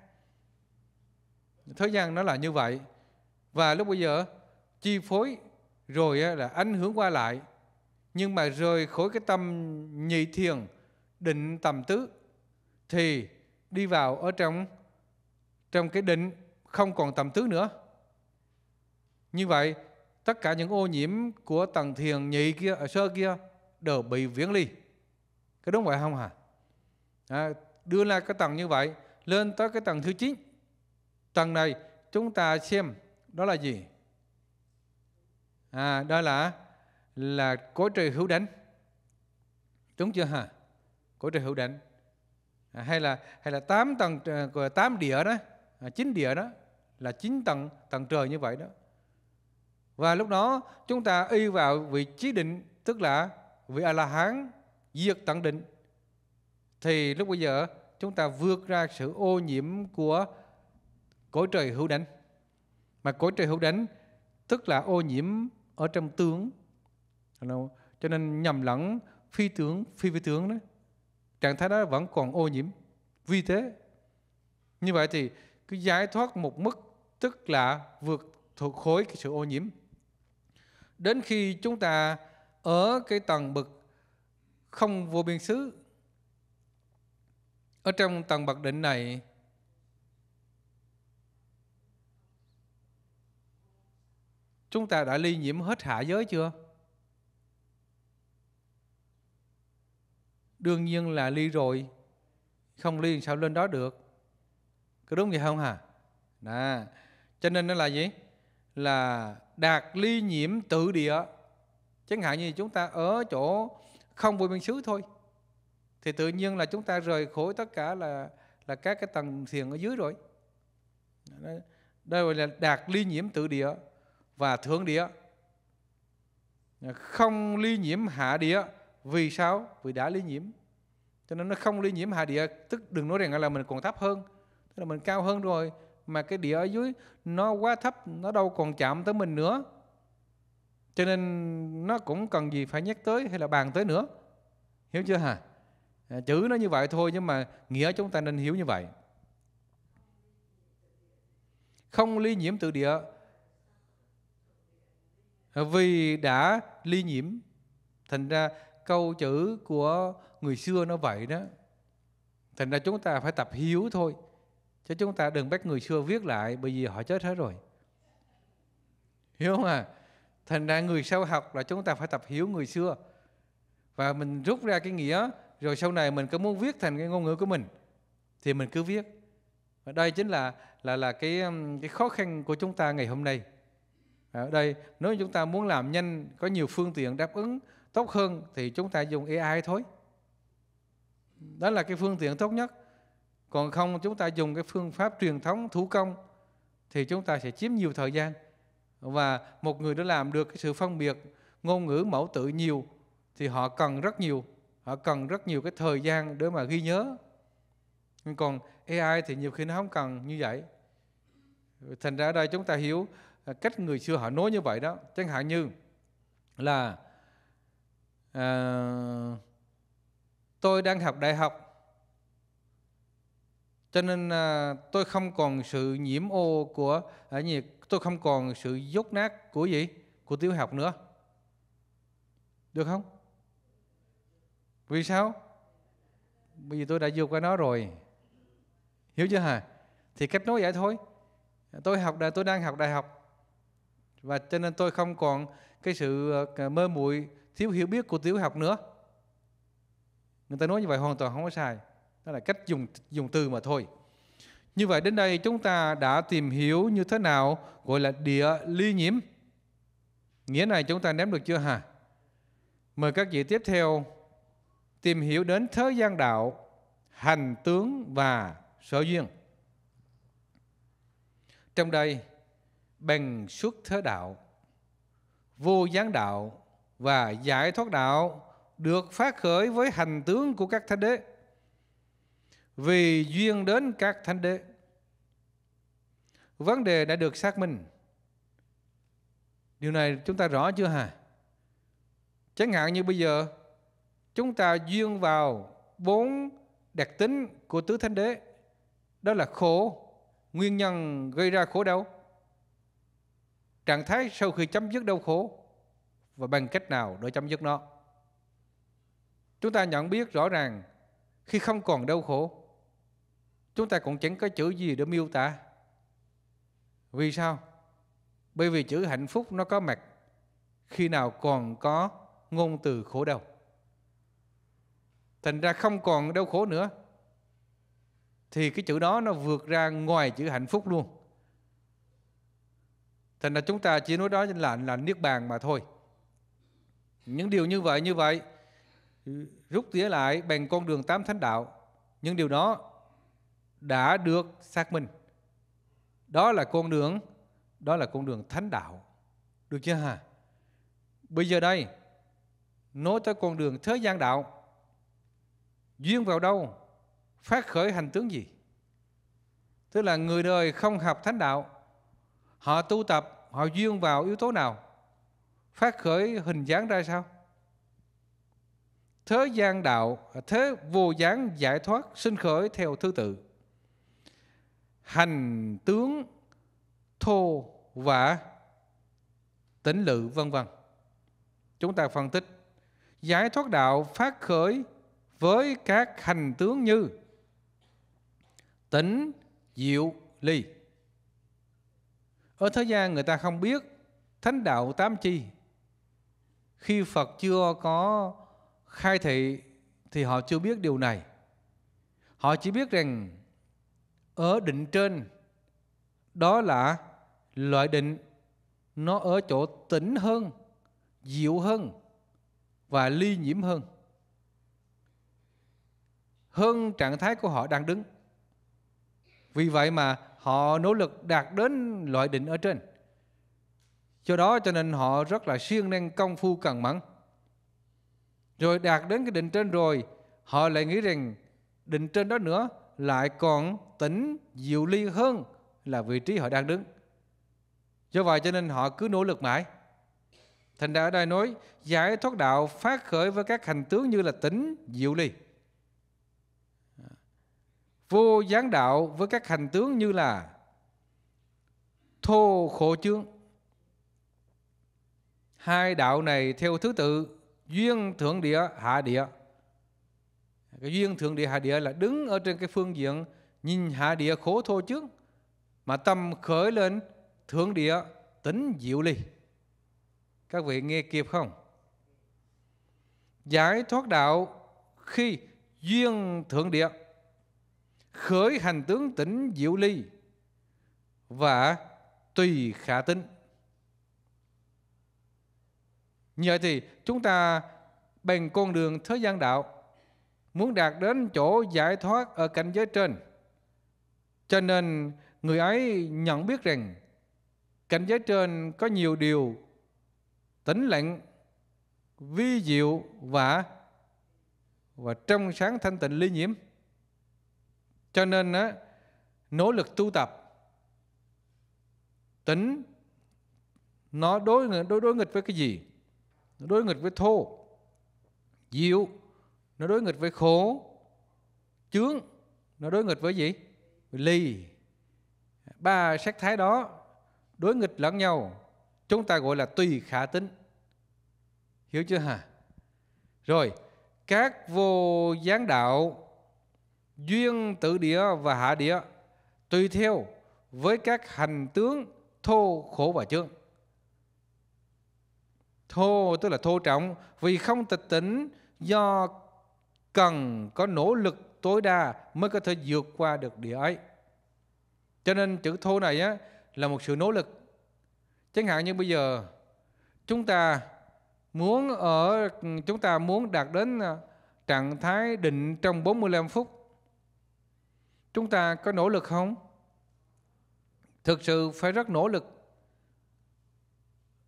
thời gian nó là như vậy và lúc bây giờ chi phối rồi là ảnh hưởng qua lại nhưng mà rời khỏi cái tâm nhị thiền định tầm tứ thì đi vào ở trong trong cái định không còn tầm tứ nữa như vậy tất cả những ô nhiễm của tầng thiền nhị kia ở à, sơ kia đều bị viễn ly cái đúng vậy không hả à, đưa ra cái tầng như vậy lên tới cái tầng thứ chín, tầng này chúng ta xem đó là gì à đó là là cố trời hữu đánh đúng chưa hả cố trời hữu đánh à, hay là hay là tám tầng à, tám địa đó à, chín à, địa đó là chín tầng tầng trời như vậy đó và lúc đó chúng ta y vào vị trí định tức là vị A-la-hán diệt tận định. Thì lúc bây giờ chúng ta vượt ra sự ô nhiễm của cõi trời hữu đánh. Mà cõi trời hữu đánh tức là ô nhiễm ở trong tướng. Cho nên nhầm lẫn phi tướng, phi phi tướng đó. Trạng thái đó vẫn còn ô nhiễm. Vì thế, như vậy thì cứ giải thoát một mức tức là vượt thuộc khối cái sự ô nhiễm đến khi chúng ta ở cái tầng bậc không vô biên xứ ở trong tầng bậc định này chúng ta đã ly nhiễm hết hạ giới chưa đương nhiên là ly rồi không ly sao lên đó được có đúng vậy không hả à? Nà, cho nên nó là gì là đạt ly nhiễm tự địa chẳng hạn như chúng ta ở chỗ không vui biên xứ thôi thì tự nhiên là chúng ta rời khỏi tất cả là là các cái tầng thiền ở dưới rồi đây gọi là đạt ly nhiễm tự địa và thượng địa không ly nhiễm hạ địa vì sao vì đã ly nhiễm cho nên nó không ly nhiễm hạ địa tức đừng nói rằng là mình còn thấp hơn tức là mình cao hơn rồi mà cái địa ở dưới nó quá thấp nó đâu còn chạm tới mình nữa cho nên nó cũng cần gì phải nhắc tới hay là bàn tới nữa hiểu chưa hả à, chữ nó như vậy thôi nhưng mà nghĩa chúng ta nên hiểu như vậy không ly nhiễm từ địa à, vì đã ly nhiễm thành ra câu chữ của người xưa nó vậy đó thành ra chúng ta phải tập hiểu thôi chứ chúng ta đừng bắt người xưa viết lại bởi vì họ chết hết rồi hiểu không à thành ra người sau học là chúng ta phải tập hiểu người xưa và mình rút ra cái nghĩa rồi sau này mình cứ muốn viết thành cái ngôn ngữ của mình thì mình cứ viết và đây chính là là là cái um, cái khó khăn của chúng ta ngày hôm nay ở đây nếu chúng ta muốn làm nhanh có nhiều phương tiện đáp ứng tốt hơn thì chúng ta dùng AI thôi đó là cái phương tiện tốt nhất còn không chúng ta dùng cái phương pháp truyền thống thủ công thì chúng ta sẽ chiếm nhiều thời gian. Và một người đã làm được cái sự phân biệt ngôn ngữ mẫu tự nhiều thì họ cần rất nhiều, họ cần rất nhiều cái thời gian để mà ghi nhớ. còn AI thì nhiều khi nó không cần như vậy. Thành ra ở đây chúng ta hiểu à, cách người xưa họ nói như vậy đó. Chẳng hạn như là à, tôi đang học đại học cho nên à, tôi không còn sự nhiễm ô của à, gì tôi không còn sự dốt nát của gì của tiểu học nữa được không vì sao bởi vì tôi đã vượt qua nó rồi hiểu chưa hả thì cách nói vậy thôi tôi học đại tôi đang học đại học và cho nên tôi không còn cái sự à, mơ muội thiếu hiểu biết của tiểu học nữa người ta nói như vậy hoàn toàn không có sai đó là cách dùng dùng từ mà thôi như vậy đến đây chúng ta đã tìm hiểu như thế nào gọi là địa ly nhiễm nghĩa này chúng ta nắm được chưa hả mời các vị tiếp theo tìm hiểu đến thế gian đạo hành tướng và sở duyên trong đây bằng xuất thế đạo vô gián đạo và giải thoát đạo được phát khởi với hành tướng của các thánh đế vì duyên đến các thánh đế. Vấn đề đã được xác minh. Điều này chúng ta rõ chưa hả? Chẳng hạn như bây giờ chúng ta duyên vào bốn đặc tính của tứ thánh đế. Đó là khổ, nguyên nhân gây ra khổ đau. Trạng thái sau khi chấm dứt đau khổ và bằng cách nào để chấm dứt nó. Chúng ta nhận biết rõ ràng khi không còn đau khổ chúng ta cũng chẳng có chữ gì để miêu tả vì sao bởi vì chữ hạnh phúc nó có mặt khi nào còn có ngôn từ khổ đau thành ra không còn đau khổ nữa thì cái chữ đó nó vượt ra ngoài chữ hạnh phúc luôn thành ra chúng ta chỉ nói đó là là niết bàn mà thôi những điều như vậy như vậy rút tỉa lại bằng con đường tám thánh đạo những điều đó đã được xác minh. Đó là con đường, đó là con đường thánh đạo. Được chưa hả? Bây giờ đây, nói tới con đường thế gian đạo, duyên vào đâu, phát khởi hành tướng gì? Tức là người đời không học thánh đạo, họ tu tập, họ duyên vào yếu tố nào, phát khởi hình dáng ra sao? Thế gian đạo, thế vô dáng giải thoát, sinh khởi theo thứ tự hành tướng thô và tính lự vân vân. Chúng ta phân tích giải thoát đạo phát khởi với các hành tướng như tính diệu ly. Ở thế gian người ta không biết thánh đạo tám chi. Khi Phật chưa có khai thị thì họ chưa biết điều này. Họ chỉ biết rằng ở định trên đó là loại định nó ở chỗ tỉnh hơn dịu hơn và ly nhiễm hơn hơn trạng thái của họ đang đứng vì vậy mà họ nỗ lực đạt đến loại định ở trên do đó cho nên họ rất là siêng năng công phu cần mẫn rồi đạt đến cái định trên rồi họ lại nghĩ rằng định trên đó nữa lại còn tỉnh diệu ly hơn là vị trí họ đang đứng. Do vậy cho nên họ cứ nỗ lực mãi. Thành ra ở đây nói giải thoát đạo phát khởi với các hành tướng như là tỉnh diệu ly. Vô gián đạo với các hành tướng như là thô khổ chướng. Hai đạo này theo thứ tự duyên thượng địa hạ địa cái duyên thượng địa hạ địa là đứng ở trên cái phương diện nhìn hạ địa khổ thô trước mà tâm khởi lên thượng địa tính diệu ly các vị nghe kịp không giải thoát đạo khi duyên thượng địa khởi hành tướng tỉnh diệu ly và tùy khả tính như vậy thì chúng ta bằng con đường thế gian đạo muốn đạt đến chỗ giải thoát ở cảnh giới trên. Cho nên người ấy nhận biết rằng cảnh giới trên có nhiều điều tĩnh lặng, vi diệu và và trong sáng thanh tịnh ly nhiễm. Cho nên á, nỗ lực tu tập tính nó đối đối đối nghịch với cái gì? Đối nghịch với thô, diệu, nó đối nghịch với khổ chướng nó đối nghịch với gì ly ba sắc thái đó đối nghịch lẫn nhau chúng ta gọi là tùy khả tính hiểu chưa hả rồi các vô gián đạo duyên tự địa và hạ địa tùy theo với các hành tướng thô khổ và chướng thô tức là thô trọng vì không tịch tỉnh do cần có nỗ lực tối đa mới có thể vượt qua được địa ấy. Cho nên chữ thô này á, là một sự nỗ lực. Chẳng hạn như bây giờ chúng ta muốn ở chúng ta muốn đạt đến à, trạng thái định trong 45 phút. Chúng ta có nỗ lực không? Thực sự phải rất nỗ lực.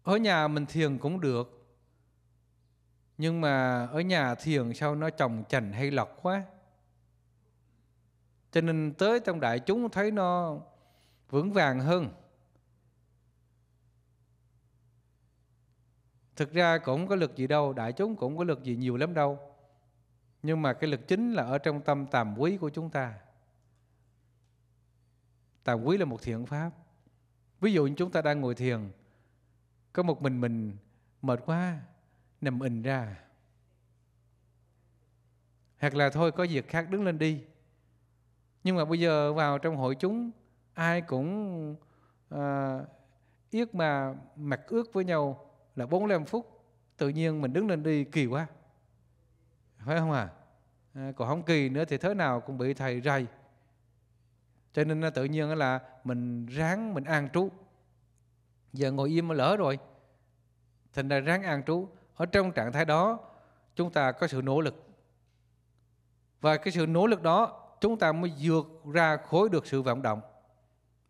Ở nhà mình thiền cũng được, nhưng mà ở nhà thiền sao nó trồng chành hay lọc quá cho nên tới trong đại chúng thấy nó vững vàng hơn thực ra cũng có lực gì đâu đại chúng cũng có lực gì nhiều lắm đâu nhưng mà cái lực chính là ở trong tâm tàm quý của chúng ta tàm quý là một thiện pháp ví dụ như chúng ta đang ngồi thiền có một mình mình mệt quá nằm ình ra hoặc là thôi có việc khác đứng lên đi nhưng mà bây giờ vào trong hội chúng ai cũng à, yết mà mặc ước với nhau là 45 phút tự nhiên mình đứng lên đi kỳ quá phải không à, à còn không kỳ nữa thì thế nào cũng bị thầy rầy cho nên tự nhiên là mình ráng mình an trú giờ ngồi im mà lỡ rồi thành ra ráng an trú ở trong trạng thái đó chúng ta có sự nỗ lực và cái sự nỗ lực đó chúng ta mới vượt ra khối được sự vọng động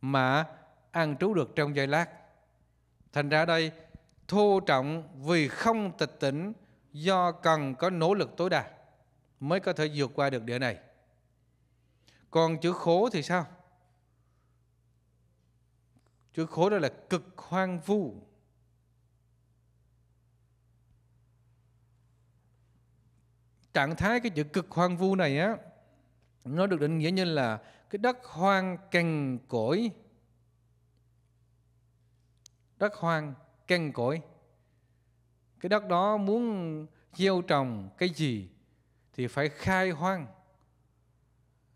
mà an trú được trong giây lát thành ra đây thô trọng vì không tịch tỉnh do cần có nỗ lực tối đa mới có thể vượt qua được địa này còn chữ khổ thì sao chữ khổ đó là cực hoang vu trạng thái cái chữ cực hoang vu này á nó được định nghĩa như là cái đất hoang cằn cỗi đất hoang cằn cỗi cái đất đó muốn gieo trồng cái gì thì phải khai hoang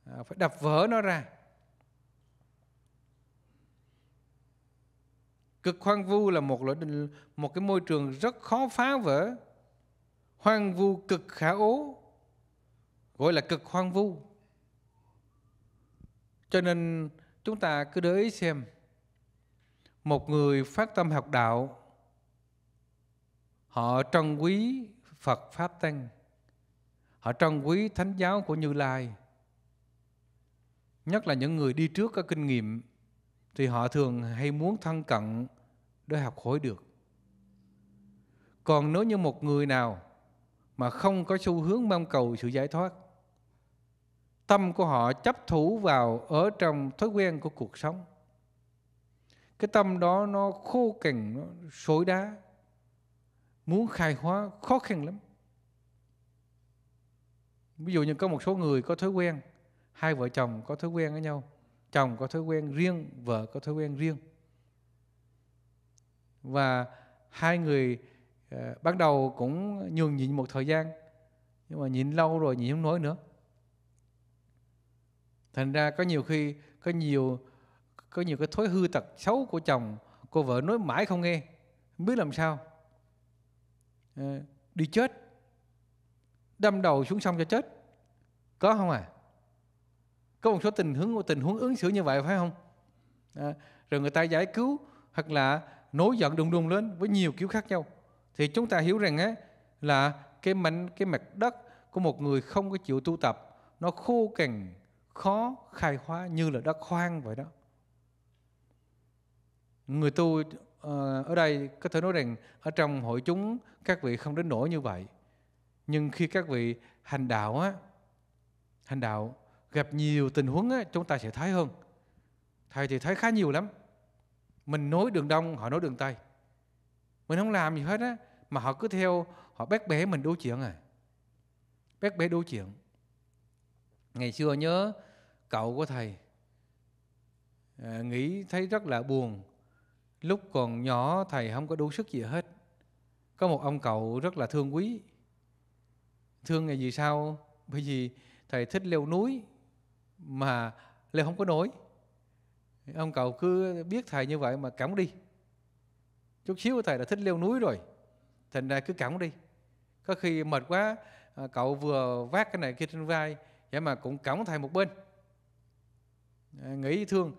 à, phải đập vỡ nó ra cực hoang vu là một loại một cái môi trường rất khó phá vỡ hoang vu cực khả ố gọi là cực hoang vu cho nên chúng ta cứ để ý xem một người phát tâm học đạo họ trân quý phật pháp tăng họ trân quý thánh giáo của như lai nhất là những người đi trước có kinh nghiệm thì họ thường hay muốn thân cận để học hỏi được còn nếu như một người nào mà không có xu hướng mong cầu sự giải thoát. Tâm của họ chấp thủ vào ở trong thói quen của cuộc sống. Cái tâm đó nó khô cằn, nó sối đá, muốn khai hóa khó khăn lắm. Ví dụ như có một số người có thói quen, hai vợ chồng có thói quen với nhau, chồng có thói quen riêng, vợ có thói quen riêng. Và hai người Ờ, ban đầu cũng nhường nhịn một thời gian nhưng mà nhịn lâu rồi nhịn không nổi nữa thành ra có nhiều khi có nhiều có nhiều cái thói hư tật xấu của chồng cô vợ nói mãi không nghe không biết làm sao ờ, đi chết đâm đầu xuống sông cho chết có không à có một số tình huống tình huống ứng xử như vậy phải không à, rồi người ta giải cứu hoặc là nổi giận đùng đùng lên với nhiều kiểu khác nhau thì chúng ta hiểu rằng á là cái mảnh cái mặt đất của một người không có chịu tu tập nó khô cằn khó khai hóa như là đất hoang vậy đó người tu ờ, ở đây có thể nói rằng ở trong hội chúng các vị không đến nỗi như vậy nhưng khi các vị hành đạo á hành đạo gặp nhiều tình huống á, chúng ta sẽ thấy hơn thầy thì thấy khá nhiều lắm mình nói đường đông họ nói đường tây mình không làm gì hết á mà họ cứ theo họ bác bé mình đối chuyện à bác bé đối chuyện ngày xưa nhớ cậu của thầy à, nghĩ thấy rất là buồn lúc còn nhỏ thầy không có đủ sức gì hết có một ông cậu rất là thương quý thương ngày vì sao bởi vì thầy thích leo núi mà leo không có nổi ông cậu cứ biết thầy như vậy mà cắm đi chút xíu thầy đã thích leo núi rồi thành ra cứ cõng đi có khi mệt quá à, cậu vừa vác cái này kia trên vai vậy mà cũng cõng thầy một bên à, nghĩ thương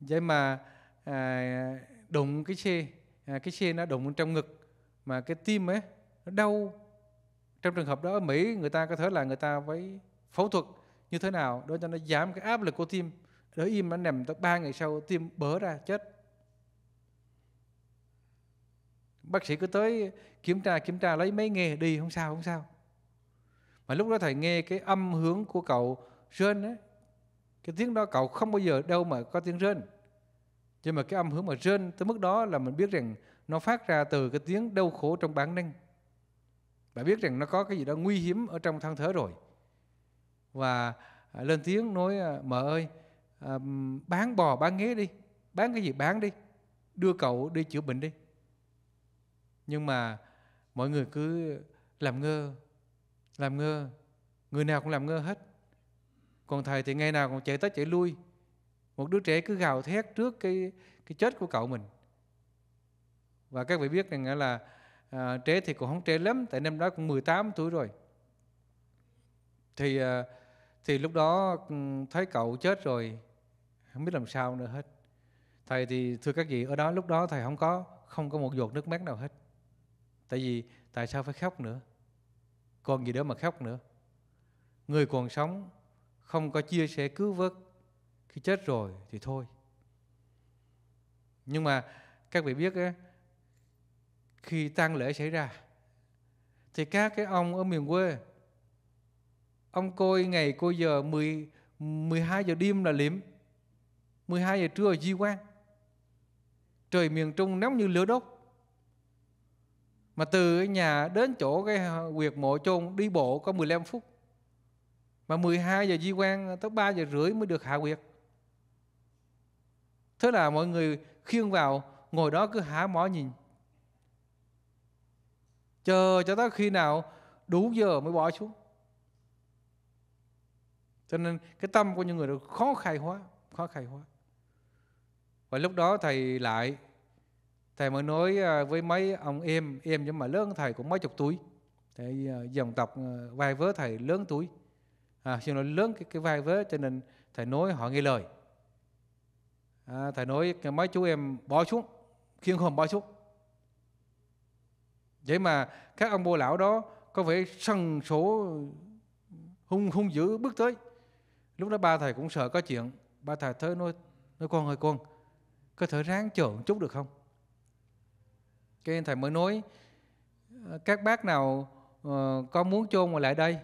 vậy mà à, đụng cái xe à, cái xe nó đụng trong ngực mà cái tim ấy nó đau trong trường hợp đó ở Mỹ người ta có thể là người ta phải phẫu thuật như thế nào để cho nó giảm cái áp lực của tim đỡ im nó nằm tới ba ngày sau tim bỡ ra chết bác sĩ cứ tới kiểm tra kiểm tra lấy mấy nghe đi không sao không sao mà lúc đó thầy nghe cái âm hướng của cậu rên á cái tiếng đó cậu không bao giờ đâu mà có tiếng rên nhưng mà cái âm hướng mà rên tới mức đó là mình biết rằng nó phát ra từ cái tiếng đau khổ trong bản năng và biết rằng nó có cái gì đó nguy hiểm ở trong thân thở rồi và à, lên tiếng nói à, mợ ơi à, bán bò bán ghế đi bán cái gì bán đi đưa cậu đi chữa bệnh đi nhưng mà mọi người cứ làm ngơ làm ngơ người nào cũng làm ngơ hết còn thầy thì ngày nào cũng chạy tới chạy lui một đứa trẻ cứ gào thét trước cái cái chết của cậu mình và các vị biết rằng là à, trẻ thì cũng không trẻ lắm tại năm đó cũng 18 tuổi rồi thì à, thì lúc đó thấy cậu chết rồi không biết làm sao nữa hết thầy thì thưa các vị ở đó lúc đó thầy không có không có một giọt nước mắt nào hết Tại vì tại sao phải khóc nữa? Còn gì đó mà khóc nữa? Người còn sống không có chia sẻ cứu vớt khi chết rồi thì thôi. Nhưng mà các vị biết ấy, khi tang lễ xảy ra thì các cái ông ở miền quê ông coi ngày coi giờ 10 12 giờ đêm là liếm 12 giờ trưa ở Di Quang trời miền Trung nóng như lửa đốt mà từ nhà đến chỗ cái ờ, huyệt mộ chôn đi bộ có 15 phút. Mà 12 giờ di quan tới 3 giờ rưỡi mới được hạ huyệt. Thế là mọi người khiêng vào ngồi đó cứ há mỏ nhìn. Chờ cho tới khi nào đủ giờ mới bỏ xuống. Cho nên cái tâm của những người đó khó khai hóa, khó khai hóa. Và lúc đó thầy lại thầy mới nói ờ, với mấy ông em em nhưng mà lớn thầy cũng mấy chục tuổi thầy ờ, dòng tộc ờ, vai vớ thầy lớn tuổi à, xin lỗi lớn cái, cái vai vớ cho nên thầy nói họ nghe lời à, thầy nói mấy chú em bỏ xuống khiêng hồn bỏ xuống vậy mà các ông bô lão đó có vẻ sân số hung hung dữ bước tới lúc đó ba thầy cũng sợ có chuyện ba thầy tới nói nói con ơi con có thể ráng chờ một chút được không cái thầy mới nói ờ, các bác nào ờ, có muốn chôn mà lại đây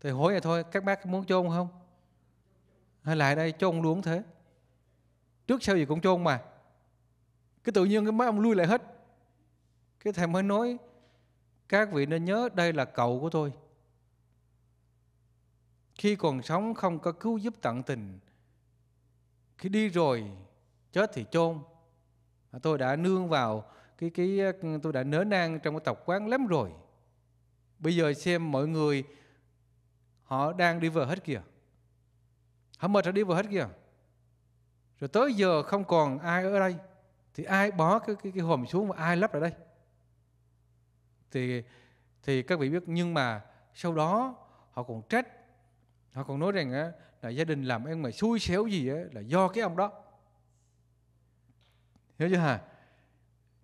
thầy hỏi vậy thôi các bác muốn chôn không hay lại đây chôn luôn thế trước sau gì cũng chôn mà cái tự nhiên cái mấy ông lui lại hết cái thầy mới nói các vị nên nhớ đây là cậu của tôi khi còn sống không có cứu giúp tận tình khi đi rồi chết thì chôn tôi đã nương vào cái cái tôi đã nớ nang trong cái tập quán lắm rồi bây giờ xem mọi người họ đang đi vừa hết kìa họ mệt họ đi vừa hết kìa rồi tới giờ không còn ai ở đây thì ai bỏ cái cái, cái hòm xuống và ai lấp ở đây thì thì các vị biết nhưng mà sau đó họ còn trách họ còn nói rằng là gia đình làm em mà xui xẻo gì là do cái ông đó hiểu chưa hả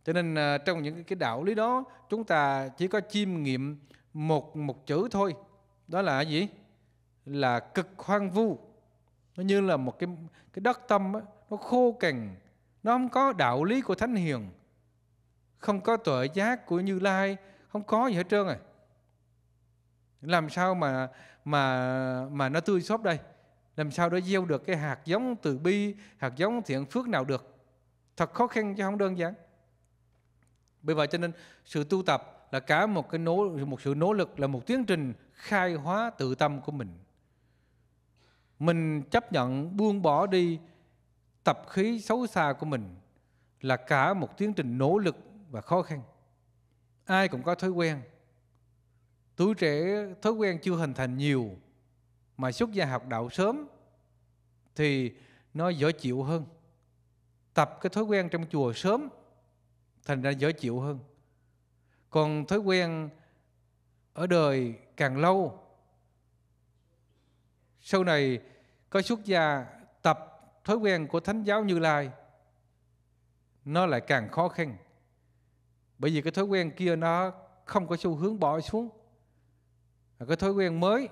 cho nên à, trong những cái đạo lý đó chúng ta chỉ có chiêm nghiệm một một chữ thôi đó là gì là cực hoang vu nó như là một cái cái đất tâm á, nó khô cằn nó không có đạo lý của thánh hiền không có tuệ giác của như lai không có gì hết trơn à làm sao mà mà mà nó tươi xốp đây làm sao để gieo được cái hạt giống từ bi hạt giống thiện phước nào được thật khó khăn chứ không đơn giản bởi vậy cho nên sự tu tập là cả một cái nỗ một sự nỗ lực là một tiến trình khai hóa tự tâm của mình mình chấp nhận buông bỏ đi tập khí xấu xa của mình là cả một tiến trình nỗ lực và khó khăn ai cũng có thói quen tuổi trẻ thói quen chưa hình thành nhiều mà xuất gia học đạo sớm thì nó dễ chịu hơn tập cái thói quen trong chùa sớm thành ra dễ chịu hơn còn thói quen ở đời càng lâu sau này có xuất gia tập thói quen của thánh giáo như lai nó lại càng khó khăn bởi vì cái thói quen kia nó không có xu hướng bỏ xuống cái thói quen mới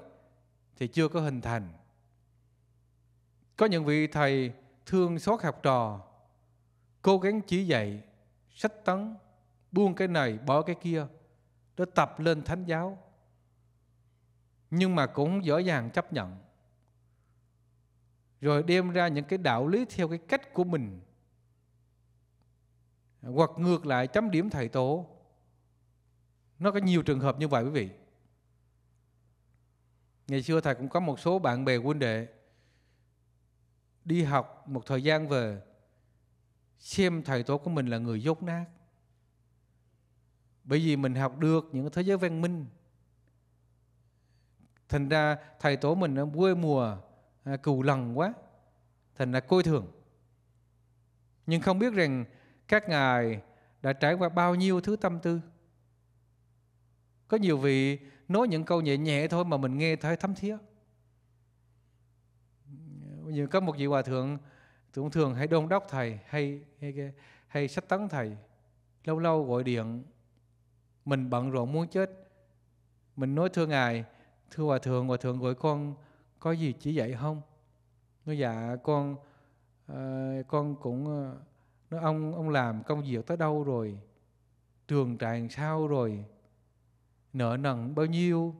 thì chưa có hình thành có những vị thầy thương xót học trò cố gắng chỉ dạy, sách tấn, buông cái này, bỏ cái kia, để tập lên thánh giáo. Nhưng mà cũng dễ dàng chấp nhận. Rồi đem ra những cái đạo lý theo cái cách của mình. Hoặc ngược lại chấm điểm thầy tổ. Nó có nhiều trường hợp như vậy quý vị. Ngày xưa thầy cũng có một số bạn bè huynh đệ đi học một thời gian về xem thầy tổ của mình là người dốt nát bởi vì mình học được những thế giới văn minh thành ra thầy tổ mình nó quê mùa à, cừu lần quá thành ra coi thường nhưng không biết rằng các ngài đã trải qua bao nhiêu thứ tâm tư có nhiều vị nói những câu nhẹ nhẹ thôi mà mình nghe thấy thấm thiết, như có một vị hòa thượng Chúng thường hay đôn đốc thầy hay hay, hay sách tấn thầy. Lâu lâu gọi điện mình bận rộn muốn chết. Mình nói thưa ngài, thưa hòa thượng, hòa thượng gọi con có gì chỉ dạy không? Nói dạ con uh, con cũng uh, nói ông ông làm công việc tới đâu rồi? Trường trại sao rồi? Nợ nần bao nhiêu?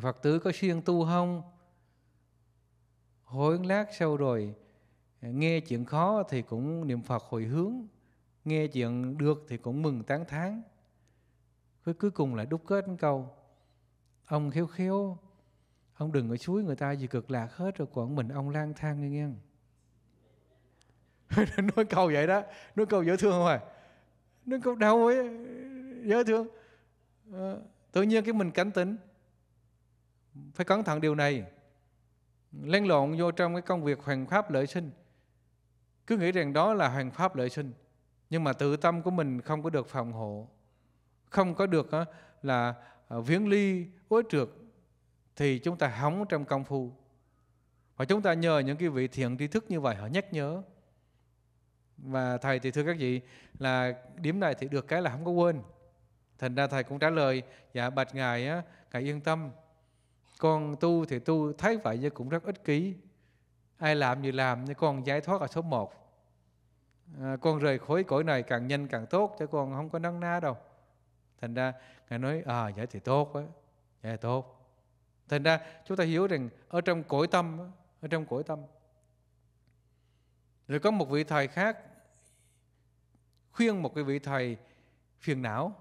Phật tử có siêng tu không? hối lát sâu rồi à, nghe chuyện khó thì cũng niệm phật hồi hướng nghe chuyện được thì cũng mừng tán thán cuối cuối cùng lại đúc kết câu ông khéo khéo ông đừng ở suối người ta gì cực lạc hết rồi còn mình ông lang thang đi nghe nói câu vậy đó nói câu dễ thương không à nói câu đau ấy dễ thương à, tự nhiên cái mình cảnh tỉnh phải cẩn thận điều này lăn lộn vô trong cái công việc hoàn pháp lợi sinh cứ nghĩ rằng đó là hoàn pháp lợi sinh nhưng mà tự tâm của mình không có được phòng hộ không có được là à, viếng ly uế trượt thì chúng ta hóng trong công phu và chúng ta nhờ những cái vị thiện tri thức như vậy họ nhắc nhớ và thầy thì thưa các vị là điểm này thì được cái là không có quên thành ra thầy cũng trả lời dạ bạch ngài á ngài yên tâm con tu thì tu thấy vậy nhưng cũng rất ích kỷ ai làm gì làm nhưng con giải thoát ở số 1 à, con rời khối cõi này càng nhanh càng tốt chứ con không có nắng ná đâu thành ra ngài nói à vậy thì tốt quá vậy thì tốt thành ra chúng ta hiểu rằng ở trong cõi tâm ở trong cõi tâm rồi có một vị thầy khác khuyên một cái vị thầy phiền não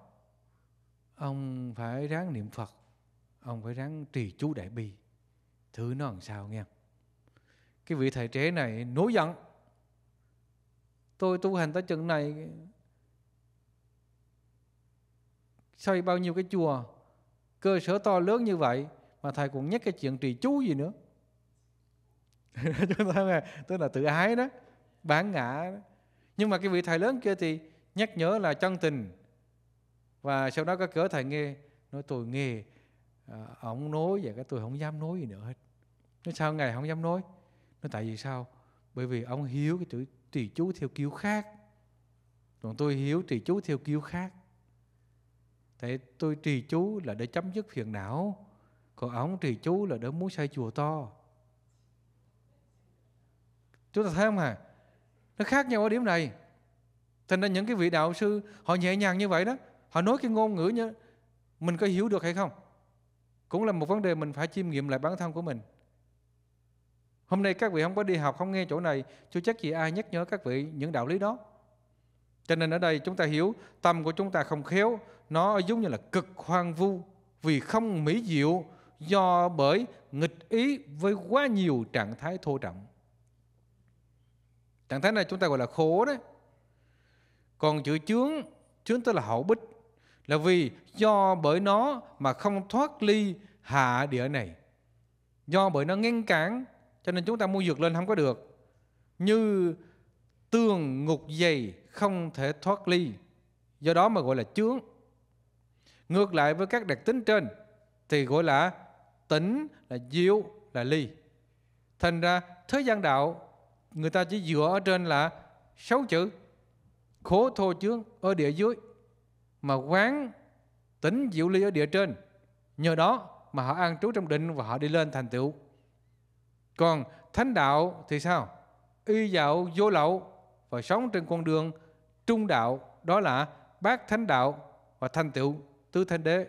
ông phải ráng niệm phật ông phải ráng trì chú đại bi thử nó làm sao nghe cái vị thầy trẻ này nổi giận tôi tu hành tới chừng này xây bao nhiêu cái chùa cơ sở to lớn như vậy mà thầy còn nhắc cái chuyện trì chú gì nữa chúng ta là tức là tự ái đó bản ngã đó. nhưng mà cái vị thầy lớn kia thì nhắc nhở là chân tình và sau đó các cửa thầy nghe nói tôi nghe à, ông nói và cái tôi không dám nói gì nữa hết nó sao ngày không dám nói nó tại vì sao bởi vì ông hiếu cái chữ trì chú theo kiểu khác còn tôi hiếu trì chú theo kiểu khác tại tôi trì chú là để chấm dứt phiền não còn ông trì chú là để muốn xây chùa to chúng ta thấy không hả à? nó khác nhau ở điểm này thành ra những cái vị đạo sư họ nhẹ nhàng như vậy đó họ nói cái ngôn ngữ như mình có hiểu được hay không cũng là một vấn đề mình phải chiêm nghiệm lại bản thân của mình hôm nay các vị không có đi học không nghe chỗ này chưa chắc gì ai nhắc nhớ các vị những đạo lý đó cho nên ở đây chúng ta hiểu tâm của chúng ta không khéo nó giống như là cực hoang vu vì không mỹ diệu do bởi nghịch ý với quá nhiều trạng thái thô trọng trạng thái này chúng ta gọi là khổ đấy còn chữ chướng chướng tức là hậu bích là vì do bởi nó mà không thoát ly hạ địa này. Do bởi nó ngăn cản cho nên chúng ta mua dược lên không có được. Như tường ngục dày không thể thoát ly. Do đó mà gọi là chướng. Ngược lại với các đặc tính trên thì gọi là tính, là diệu, là ly. Thành ra thế gian đạo người ta chỉ dựa ở trên là sáu chữ khổ thô chướng ở địa dưới mà quán tính diệu ly ở địa trên nhờ đó mà họ an trú trong định và họ đi lên thành tựu còn thánh đạo thì sao y dạo vô lậu và sống trên con đường trung đạo đó là bác thánh đạo và thành tựu tứ thanh đế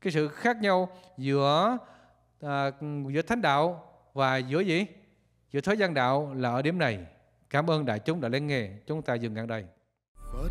cái sự khác nhau giữa à, giữa thánh đạo và giữa gì giữa thế gian đạo là ở điểm này cảm ơn đại chúng đã lắng nghe chúng ta dừng ngang đây Phật